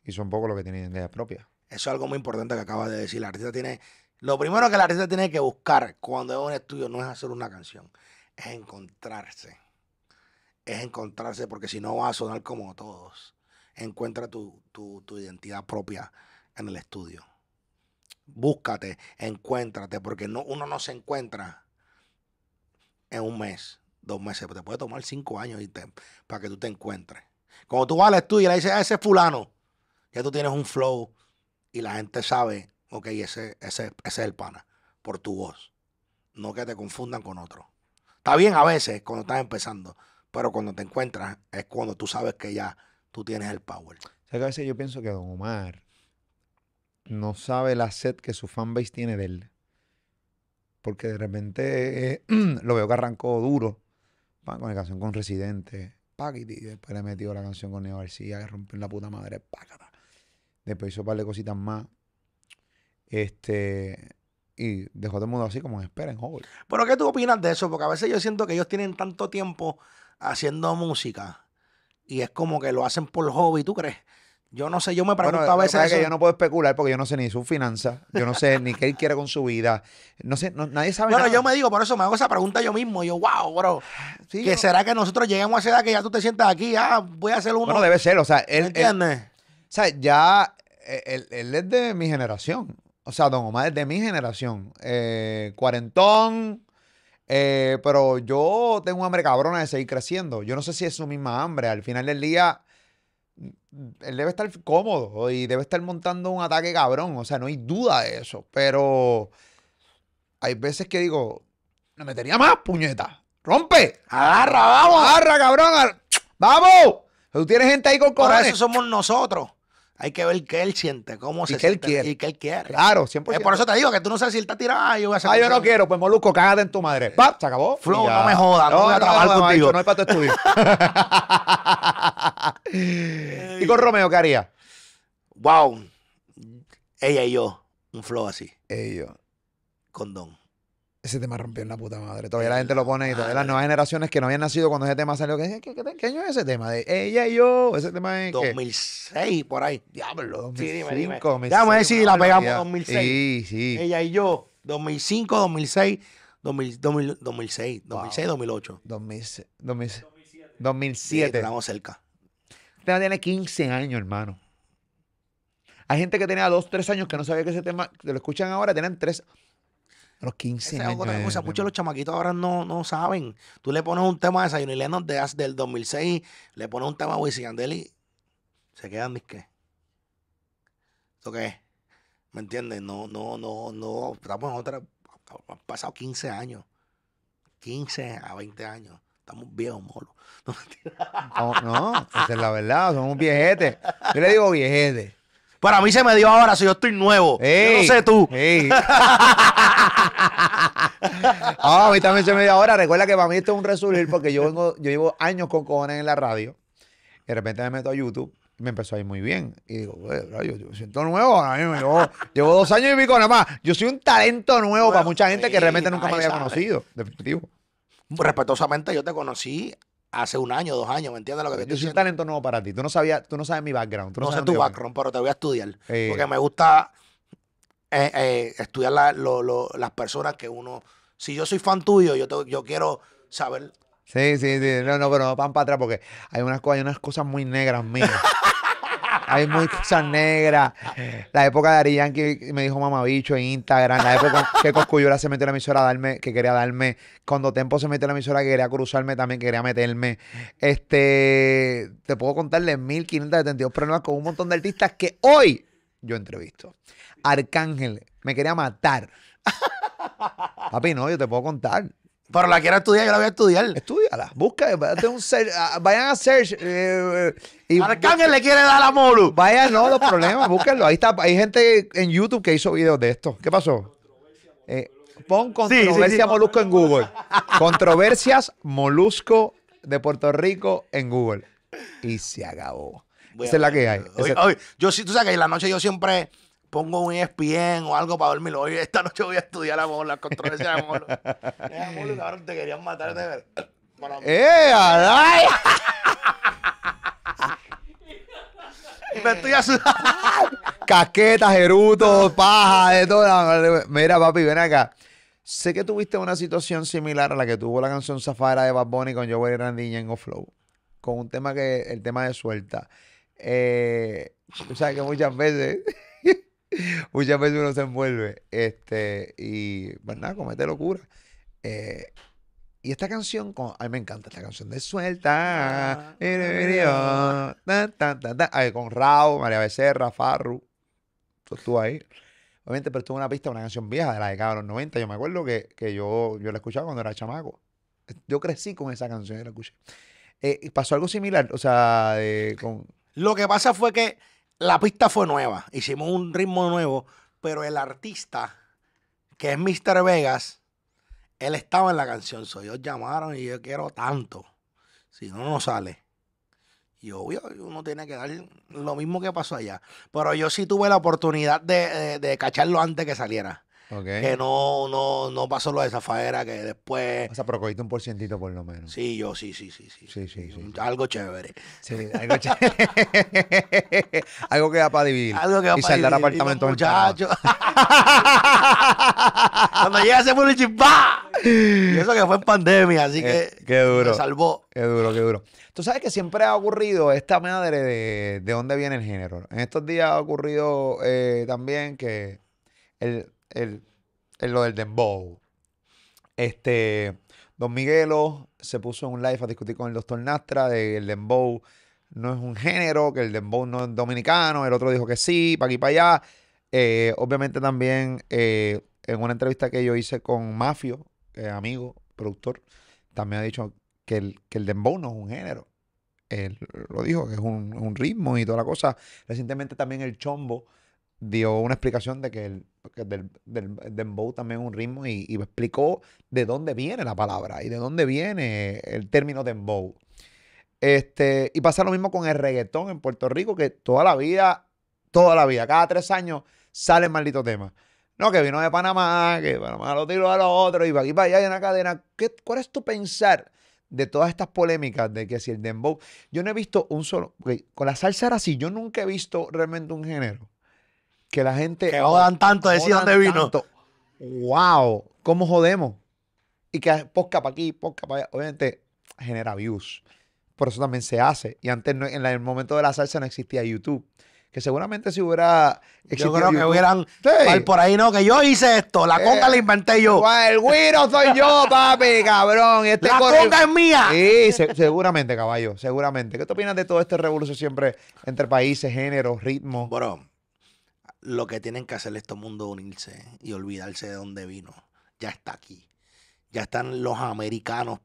Y son poco lo que tienen identidad propia. Eso es algo muy importante que acabas de decir. El artista tiene lo primero que la artista tiene que buscar cuando es un estudio no es hacer una canción, es encontrarse. Es encontrarse porque si no va a sonar como todos. Encuentra tu, identidad propia en el estudio. Búscate, encuéntrate, porque no, uno no se encuentra en un mes, dos meses. Te puede tomar cinco años y para que tú te encuentres. Cuando tú vas al estudio y le dices, a ah, ese fulano, que tú tienes un flow y la gente sabe ok, ese, ese, es el pana, por tu voz. No que te confundan con otro. Está bien a veces cuando estás empezando, pero cuando te encuentras es cuando tú sabes que ya tú tienes el power. O sea, que a veces yo pienso que Don Omar no sabe la sed que su fanbase tiene de él. Porque de repente lo veo que arrancó duro con la canción con Residente. y después le metió la canción con Neo García, que rompió la puta madre. Después hizo un par de cositas más. Este, y dejó todo el mundo así como en espera, Pero ¿qué tú opinas de eso? Porque a veces yo siento que ellos tienen tanto tiempo haciendo música y es como que lo hacen por hobby, ¿tú crees? Yo no sé, yo me pregunto a veces. Que yo no puedo especular porque yo no sé ni su finanza yo no sé ni qué él quiere con su vida. No sé, nadie sabe. Bueno, yo me digo, por eso me hago esa pregunta yo mismo. Yo, wow, bro. ¿Qué ¿Que será que nosotros lleguemos a esa edad que ya tú te sientas aquí? Ah, voy a hacer uno. no debe ser, o sea, él. o sea, ya e, él, es de mi generación. O sea, Don Omar es de mi generación. Eh, cuarentón. Eh, pero yo tengo un hambre cabrona de seguir creciendo. Yo no sé si es su misma hambre. Al final del día, mm, él debe estar cómodo y debe estar montando un ataque cabrón. O sea, no hay duda de eso. Pero hay veces que digo, no me metería más, puñeta. ¡Rompe! ¡Agarra, vamos! ¡Agarra, cabrón! ¡Vamos! Tú tienes gente ahí con coraje. eso somos nosotros. Hay que ver qué él siente, cómo se siente y qué él quiere. Claro, siempre. Eh, por eso te digo que tú no sabes si él está tirado. Ah, yo ah, no quiero. Pues Moluco, cágate en tu madre. ¡Pap! Se acabó. Flow, no me jodas. No, voy a trabajar contigo. no es para tu estudio. ¿Y con Romeo qué haría? Wow. Ella y yo. Un flow así. Ella y yo. Condón. Ese tema rompió en la puta madre. Todavía la gente lo pone y todavía las nuevas generaciones que no habían nacido cuando ese tema salió. ¿Qué, año es ese tema? De ella y yo. Ese tema es. 2006, por ahí. Diablo, 2005. Sí, dime, dime. decir, la pegamos en 2006. Sí, sí. Ella y yo, 2005, 2006, 2006, 2006, 2008. 2007. 2007. estamos cerca. Este tema tiene 15 años, hermano. Hay gente que tenía 2, 3 años que no sabía que ese tema, que lo escuchan ahora, tienen 3 los 15 años. los chamaquitos ahora no, no saben. Tú le pones un tema de Desayuno y de, del 2006, le pones un tema a Wisin Andeli, se quedan disque. ¿Esto qué ¿Me entiendes? No, no, no, no. Estamos en otra. Han pasado 15 años. 15 a 20 años. Estamos viejos, molo. No, es la verdad. Somos viejetes. Yo le digo viejetes. Para mí se me dio ahora, si yo estoy nuevo. yo no sé tú. Ah, a mí también se me dio ahora. Recuerda que para mí esto es un resurgir porque yo vengo, yo llevo años con cojones en la radio. de repente me meto a YouTube me empezó a ir muy bien. Y digo, yo, me siento nuevo, llevo, dos años y pico nada más. Yo soy un talento nuevo para mucha gente que realmente nunca me había conocido, definitivo. Respetuosamente yo te conocí hace un año, dos años, ¿me entiendes lo que te estoy talento nuevo para ti. Tú no, sabías, tú no sabes mi background. no, sé tu background, pero te voy a estudiar. Eh. Porque me gusta eh, eh, estudiar las personas que uno... Si yo soy fan tuyo, yo, yo quiero saber... Sí, sí, sí. No, no, pero no van para atrás porque hay unas, hay unas cosas muy negras mías. hay muchas negras. La época de Ari que me dijo mamabicho en Instagram. La época que Coscuyola se metió en la emisora a darme, que quería darme. Cuando Tempo se metió en la emisora que quería cruzarme también, que quería meterme. Este, te puedo contarle 1572 problemas con un montón de artistas que hoy yo entrevisto. Arcángel me quería matar. Papi, no, yo te puedo contar. Pero la quiero estudiar, yo la voy a estudiar. Estudiala, busca, ah, vayan a search. Eh, eh, y Arcángel le quiere dar la Molu. Vayan, no, los problemas, búsquenlo. Ahí está, hay gente en YouTube que hizo videos de esto. ¿Qué pasó? Eh, pon controversia molusco en Google. Controversias molusco de Puerto Rico en Google. Y se acabó. Esa es la que hay. yo sí, tú sabes que en la noche yo siempre pongo un ESPN o algo para dormirlo. Hoy esta noche voy a estudiar la las controversias de amor. eh, cabrón, te querían matar de ver. ¡Eh, ¡Ay! Me estoy asustando. Casquetas, gerutos, paja, de todo. Mira, papi, ven acá. Sé que tuviste una situación similar a la que tuvo la canción Zafara de Bad Bunny con Joey Randiña en Offlow. Con un tema que, el tema de suelta. Eh, tú sabes que muchas veces Muchas veces uno se envuelve. Este, y, pues nada, comete locura. Eh, y esta canción, con, a mí me encanta esta canción de Suelta. con Rao, María Becerra, Farru. Tú estuvo ahí. Obviamente, pero estuvo una pista, una canción vieja de la década de los 90. Yo me acuerdo que, que yo, yo la escuchaba cuando era chamaco. Yo crecí con esa canción y la escuché. Eh, pasó algo similar, o sea, con... Lo que pasa fue que la pista fue nueva, hicimos un ritmo nuevo, pero el artista, que es Mr. Vegas, él estaba en la canción. So, ellos llamaron y yo quiero tanto. Si no, no sale. Y obvio, uno tiene que dar lo mismo que pasó allá. Pero yo sí tuve la oportunidad de, de cacharlo antes que saliera. Que no, no, no pasó lo de Zafaera, que después. O sea, pero cogiste un porcientito por lo menos. Sí, yo sí, sí, sí, sí. Sí, sí, Algo chévere. Sí, algo chévere. algo que da para dividir. Algo que va y para dividir. apartamento Muchachos. Cuando llega ese bullying, ¡bah! Y eso que fue en pandemia, así eh, que. qué duro. Se salvó. Qué duro, qué duro. Tú sabes que siempre ha ocurrido esta madre de, de dónde viene el género. En estos días ha ocurrido eh, también que el, el, lo del dembow. Este, Don Miguelo se puso en un live a discutir con el doctor Nastra de que el dembow no es un género, que el dembow no es dominicano, el otro dijo que sí, para aquí para allá. Eh, obviamente también eh, en una entrevista que yo hice con Mafio, eh, amigo, productor, también ha dicho que el, el dembow no es un género. Él lo dijo, que es un, un ritmo y toda la cosa. Recientemente también el chombo dio una explicación de que el del, dembow también un ritmo y, y, explicó de dónde viene la palabra y de dónde viene el término dembow. Este, y pasa lo mismo con el reggaetón en Puerto Rico, que toda la vida, toda la vida, cada tres años sale el maldito tema. No, que vino de Panamá, que Panamá lo tiró a los otros, y va aquí para allá hay una cadena. ¿Qué, ¿Cuál es tu pensar de todas estas polémicas de que si el dembow, yo no he visto un solo, con la salsa así, yo nunca he visto realmente un género que la gente. Que jodan tanto, decir dónde vino. ¡Wow! ¿Cómo jodemos? Y que posca para aquí, posca para allá. Obviamente genera views. Por eso también se hace. Y antes, en el momento de la salsa, no existía YouTube que seguramente si hubiera existido Yo creo que hubieran sí. por ahí, no, que yo hice esto, la eh, conga la inventé yo. el güiro soy yo, papi, cabrón. Este la es mía. Sí, seguramente, caballo, seguramente. ¿Qué te opinas de todo este revolución siempre entre países, géneros, ritmos? Bro, lo que tienen que hacer este mundo unirse y olvidarse de dónde vino. Ya está aquí. Ya están los americanos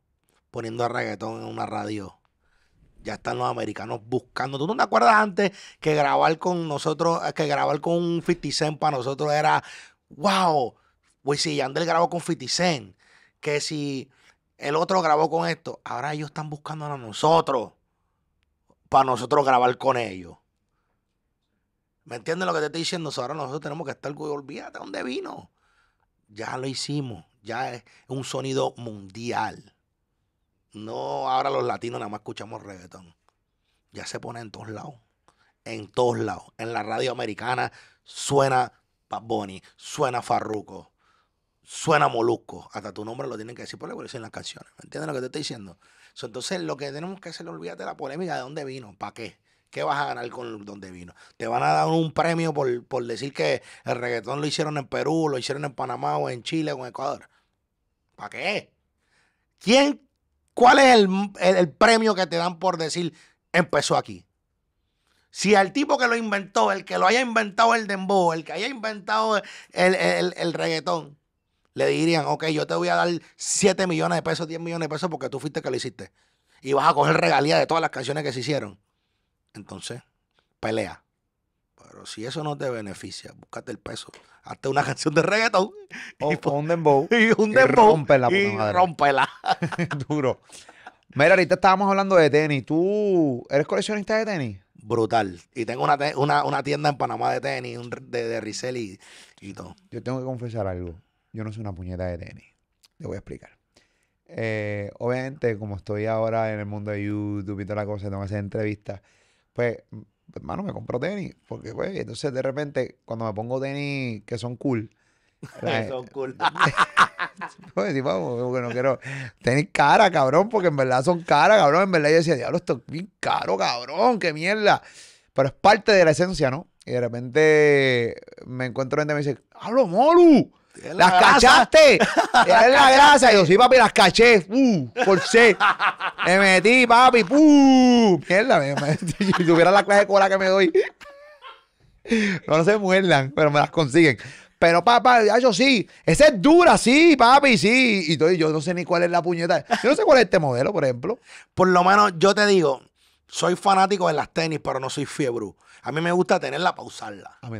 poniendo reggaetón en una radio. Ya están los americanos buscando. ¿Tú no te acuerdas antes que grabar con nosotros, eh, que grabar con un 50 para nosotros era, wow, pues si Andrés grabó con 50 que si el otro grabó con esto, ahora ellos están buscando a nosotros para nosotros grabar con ellos. ¿Me entiendes lo que te estoy diciendo? Ahora nosotros tenemos que estar, olvídate olvídate dónde vino. Ya lo hicimos. Ya es un sonido mundial. No, ahora los latinos nada más escuchamos reggaeton, Ya se pone en todos lados. En todos lados. En la radio americana suena Bad Bunny, suena Farruko, suena Molusco. Hasta tu nombre lo tienen que decir por la en las canciones. ¿Me entiendes lo que te estoy diciendo? Entonces, lo que tenemos que hacer, es olvídate de la polémica de dónde vino, para qué. ¿Qué vas a ganar con donde vino? Te van a dar un premio por, decir que el reggaetón lo hicieron en Perú, lo hicieron en Panamá o en Chile o en Ecuador. ¿Para qué? ¿Quién, ¿Cuál es el, premio que te dan por decir empezó aquí? Si al tipo que lo inventó, el que lo haya inventado el dembow, el que haya inventado el, el, reggaetón, le dirían, ok, yo te voy a dar 7 millones de pesos, 10 millones de pesos porque tú fuiste que lo hiciste. Y vas a coger regalías de todas las canciones que se hicieron entonces pelea. Pero si eso no te beneficia, búscate el peso. Hazte una canción de reggaetón. y un dembow. Y un dembow. y rompela. Duro. Mira, ahorita estábamos hablando de tenis. ¿Tú eres coleccionista de tenis? Brutal. Y tengo una, tienda en Panamá de tenis, un, de, de y, todo. Yo tengo que confesar algo. Yo no soy una puñeta de tenis. Te voy a explicar. Eh, obviamente, como estoy ahora en el mundo de YouTube y toda la cosa, tengo que hacer entrevistas. Pues, hermano, me compro tenis. Porque, pues, entonces de repente, cuando me pongo tenis que son cool. que son cool. pues, vamos, no quiero tenis cara, cabrón, porque en verdad son cara cabrón. En verdad yo decía, diablo, esto es bien caro, cabrón, qué mierda. Pero es parte de la esencia, ¿no? Y de repente me encuentro gente y me dice, ¡Hablo, Molu! ¿Las cachaste? es la grasa. yo, sí, papi, las caché. Uh, por Me metí, papi. ¡Pum! mierda, me Si tuviera la clase de cola que me doy. No se muerdan, pero me las consiguen. Pero papá, yo sí, esa es dura, sí, papi, sí. Y yo no sé ni cuál es la puñeta. Yo no sé cuál es este modelo, por ejemplo. Por lo menos yo te digo, soy fanático de las tenis, pero no soy fiebre. A mí me gusta tenerla, usarla. A mí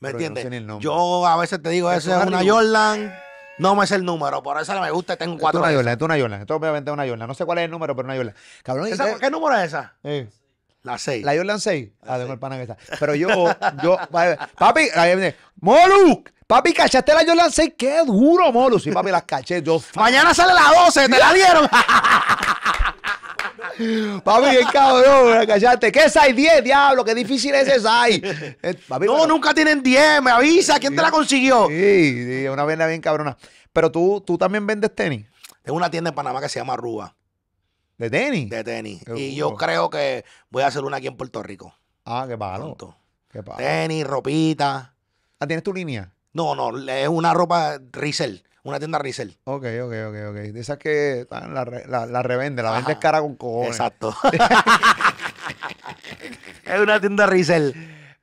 ¿Me entiendes? Yo, a veces te digo, esa es una Jordan. No me es el número, por eso me gusta, tengo cuatro. es una Jordan, esto es una Jordan, esto obviamente es una Jordan. No sé cuál es el número, pero una Jordan. Cabrón, ¿Qué número es esa? La 6. La Jordan 6. Ah, tengo el pana que Pero yo, yo, papi, Moluk, papi, cachaste la Jordan 6. Qué duro, Molu! Sí, papi, las caché. Yo, Mañana sale la 12, te la dieron. Papi, qué cabrón, callate. ¿Qué es 10, diablo? Qué difícil es ese eh, No, nunca tienen 10, me avisa, ¿quién te la consiguió? Sí, una venda bien cabrona. Pero tú, tú también vendes tenis. Tengo una tienda en Panamá que se llama Rúa. ¿De tenis? De tenis. y yo creo que voy a hacer una aquí en Puerto Rico. Ah, qué palo. Tenis, ropita. Ah, ¿tienes tu línea? No, no, es una ropa Riesel una tienda Riesel. Ok, ok, ok, ok. De esas que la, la, revende, la vende cara con cojones. Exacto. es una tienda Riesel.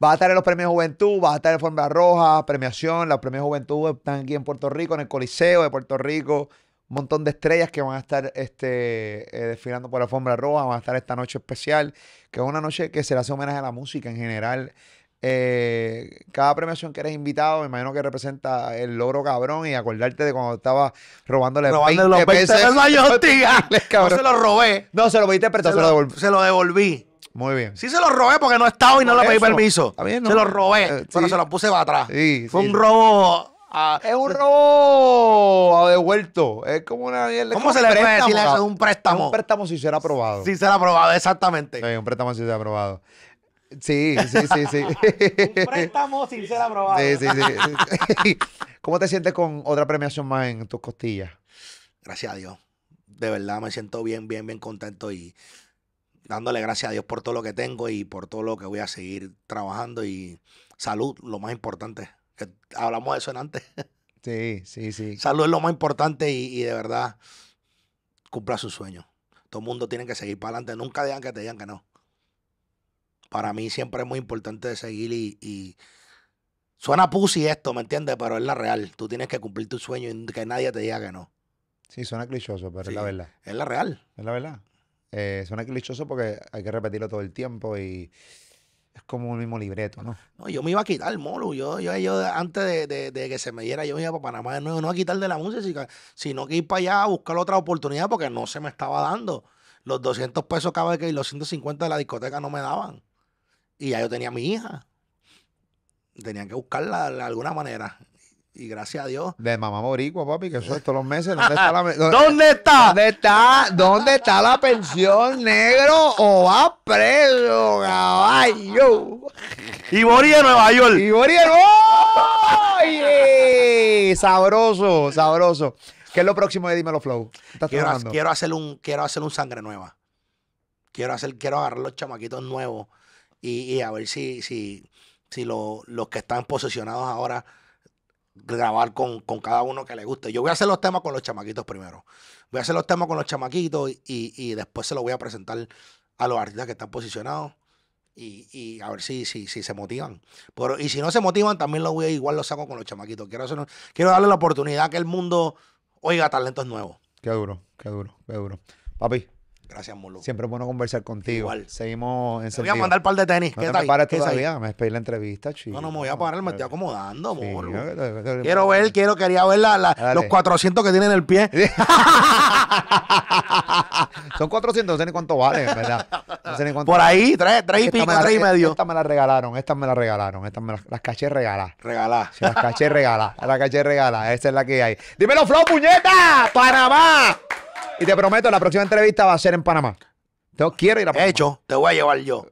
Va a estar en los premios Juventud, vas a estar en alfombra Roja, premiación. Los premios Juventud están aquí en Puerto Rico, en el Coliseo de Puerto Rico. Un montón de estrellas que van a estar este, eh, desfilando por la alfombra roja, van a estar esta noche especial, que es una noche que se le hace homenaje a la música en general. Eh, cada premiación que eres invitado, me imagino que representa el logro cabrón y acordarte de cuando estaba robándole Robándole los 20 pesos No se lo robé. No, se lo pediste prestado, se, lo, devolví. Se Muy bien. Sí se lo robé porque no estaba y no, le pedí permiso. Se lo robé, eh, pero se lo puse para atrás. Fue un robo es un robo devuelto. Es como una. ¿Cómo se le puede decir eso? Es un préstamo. Es un préstamo si será aprobado. Si será aprobado, exactamente. un préstamo si se ha aprobado. Sí, sí, sí, sí. Un préstamo sin ser aprobado. Sí, sí, sí. ¿Cómo te sientes con otra premiación más en tus costillas? Gracias a Dios. De verdad me siento bien, bien, bien contento y dándole gracias a Dios por todo lo que tengo y por todo lo que voy a seguir trabajando y salud, lo más importante. hablamos de eso en antes. Sí, sí, sí. Salud es lo más importante y, de verdad cumpla sus sueño. Todo el mundo tiene que seguir para adelante. Nunca digan que te digan que no para mí siempre es muy importante seguir y, suena pussy esto, ¿me entiendes? Pero es la real. Tú tienes que cumplir tu sueño y que nadie te diga que no. Sí, suena clichoso, pero es la verdad. Es la real. Es la verdad. Eh, suena clichoso porque hay que repetirlo todo el tiempo y es como un mismo libreto, ¿no? No, yo me iba a quitar, el molo. Yo, yo, antes de, que se me diera, yo me iba para Panamá de nuevo. no a quitar de la música, sino que ir para allá a buscar otra oportunidad porque no se me estaba dando. Los 200 pesos cada vez que y los 150 de la discoteca no me daban. Y ya yo tenía mi hija. Tenían que buscarla de alguna manera. Y gracias a Dios. De mamá boricua, papi, que eso los meses. ¿Dónde está la ¿Dónde, está? ¿Dónde está? la pensión negro o va preso, caballo? Y moría en Nueva York. Y ¡Ay! Sabroso, sabroso. ¿Qué es lo próximo de Dímelo Flow? quiero, quiero, hacer un, quiero hacer un sangre nueva. Quiero hacer, quiero agarrar los chamaquitos nuevos y, a ver si, si, si los que están posicionados ahora grabar con, cada uno que le guste. Yo voy a hacer los temas con los chamaquitos primero. Voy a hacer los temas con los chamaquitos y, después se los voy a presentar a los artistas que están posicionados y, a ver si, si, si, se motivan. Pero, y si no se motivan, también lo voy igual lo saco con los chamaquitos. Quiero, quiero darle la oportunidad que el mundo oiga talentos nuevos. Qué duro, qué duro, qué duro. Papi, Gracias, Molo. Siempre es bueno conversar contigo. Igual. Seguimos en Te voy a mandar un par de tenis. No ¿Qué te tal? esta todavía, me despedí la entrevista, chico. No, no me voy a parar, me estoy acomodando, sí, quiero ver, quiero, quería ver los 400 que tiene en el pie. Son 400, no sé ni cuánto vale ¿verdad? No sé ni cuánto Por ahí, tres, tres y medio. Estas me las regalaron, estas me las regalaron, estas me las, caché regalar. Regaladas. Sí, las caché regalar. las caché regalar. esa es la que hay. Dímelo, Flow, puñeta, Panamá. Y te prometo, la próxima entrevista va a ser en Panamá. Te quiero ir a Panamá. Hecho, te voy a llevar yo.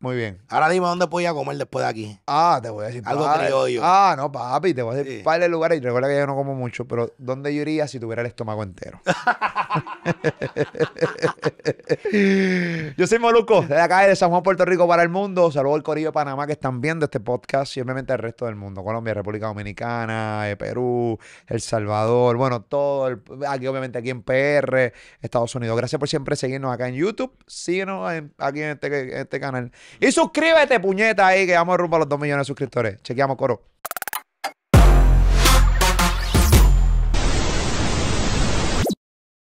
Muy bien. Ahora dime dónde podía comer después de aquí. Ah, te voy a decir. Algo padre. odio Ah, no, papi, te voy a decir sí. par de lugares y recuerda que yo no como mucho, pero ¿dónde yo iría si tuviera el estómago entero? yo soy Moluco, de acá de San Juan, Puerto Rico para el mundo. Saludos al Corillo de Panamá que están viendo este podcast y obviamente al resto del mundo. Colombia, República Dominicana, eh, Perú, El Salvador, bueno, todo. aquí, obviamente, aquí en PR, Estados Unidos. Gracias por siempre seguirnos acá en YouTube. Síguenos aquí en este, en este canal. Y suscríbete, puñeta, ahí que vamos a romper los 2 millones de suscriptores. Chequeamos, coro.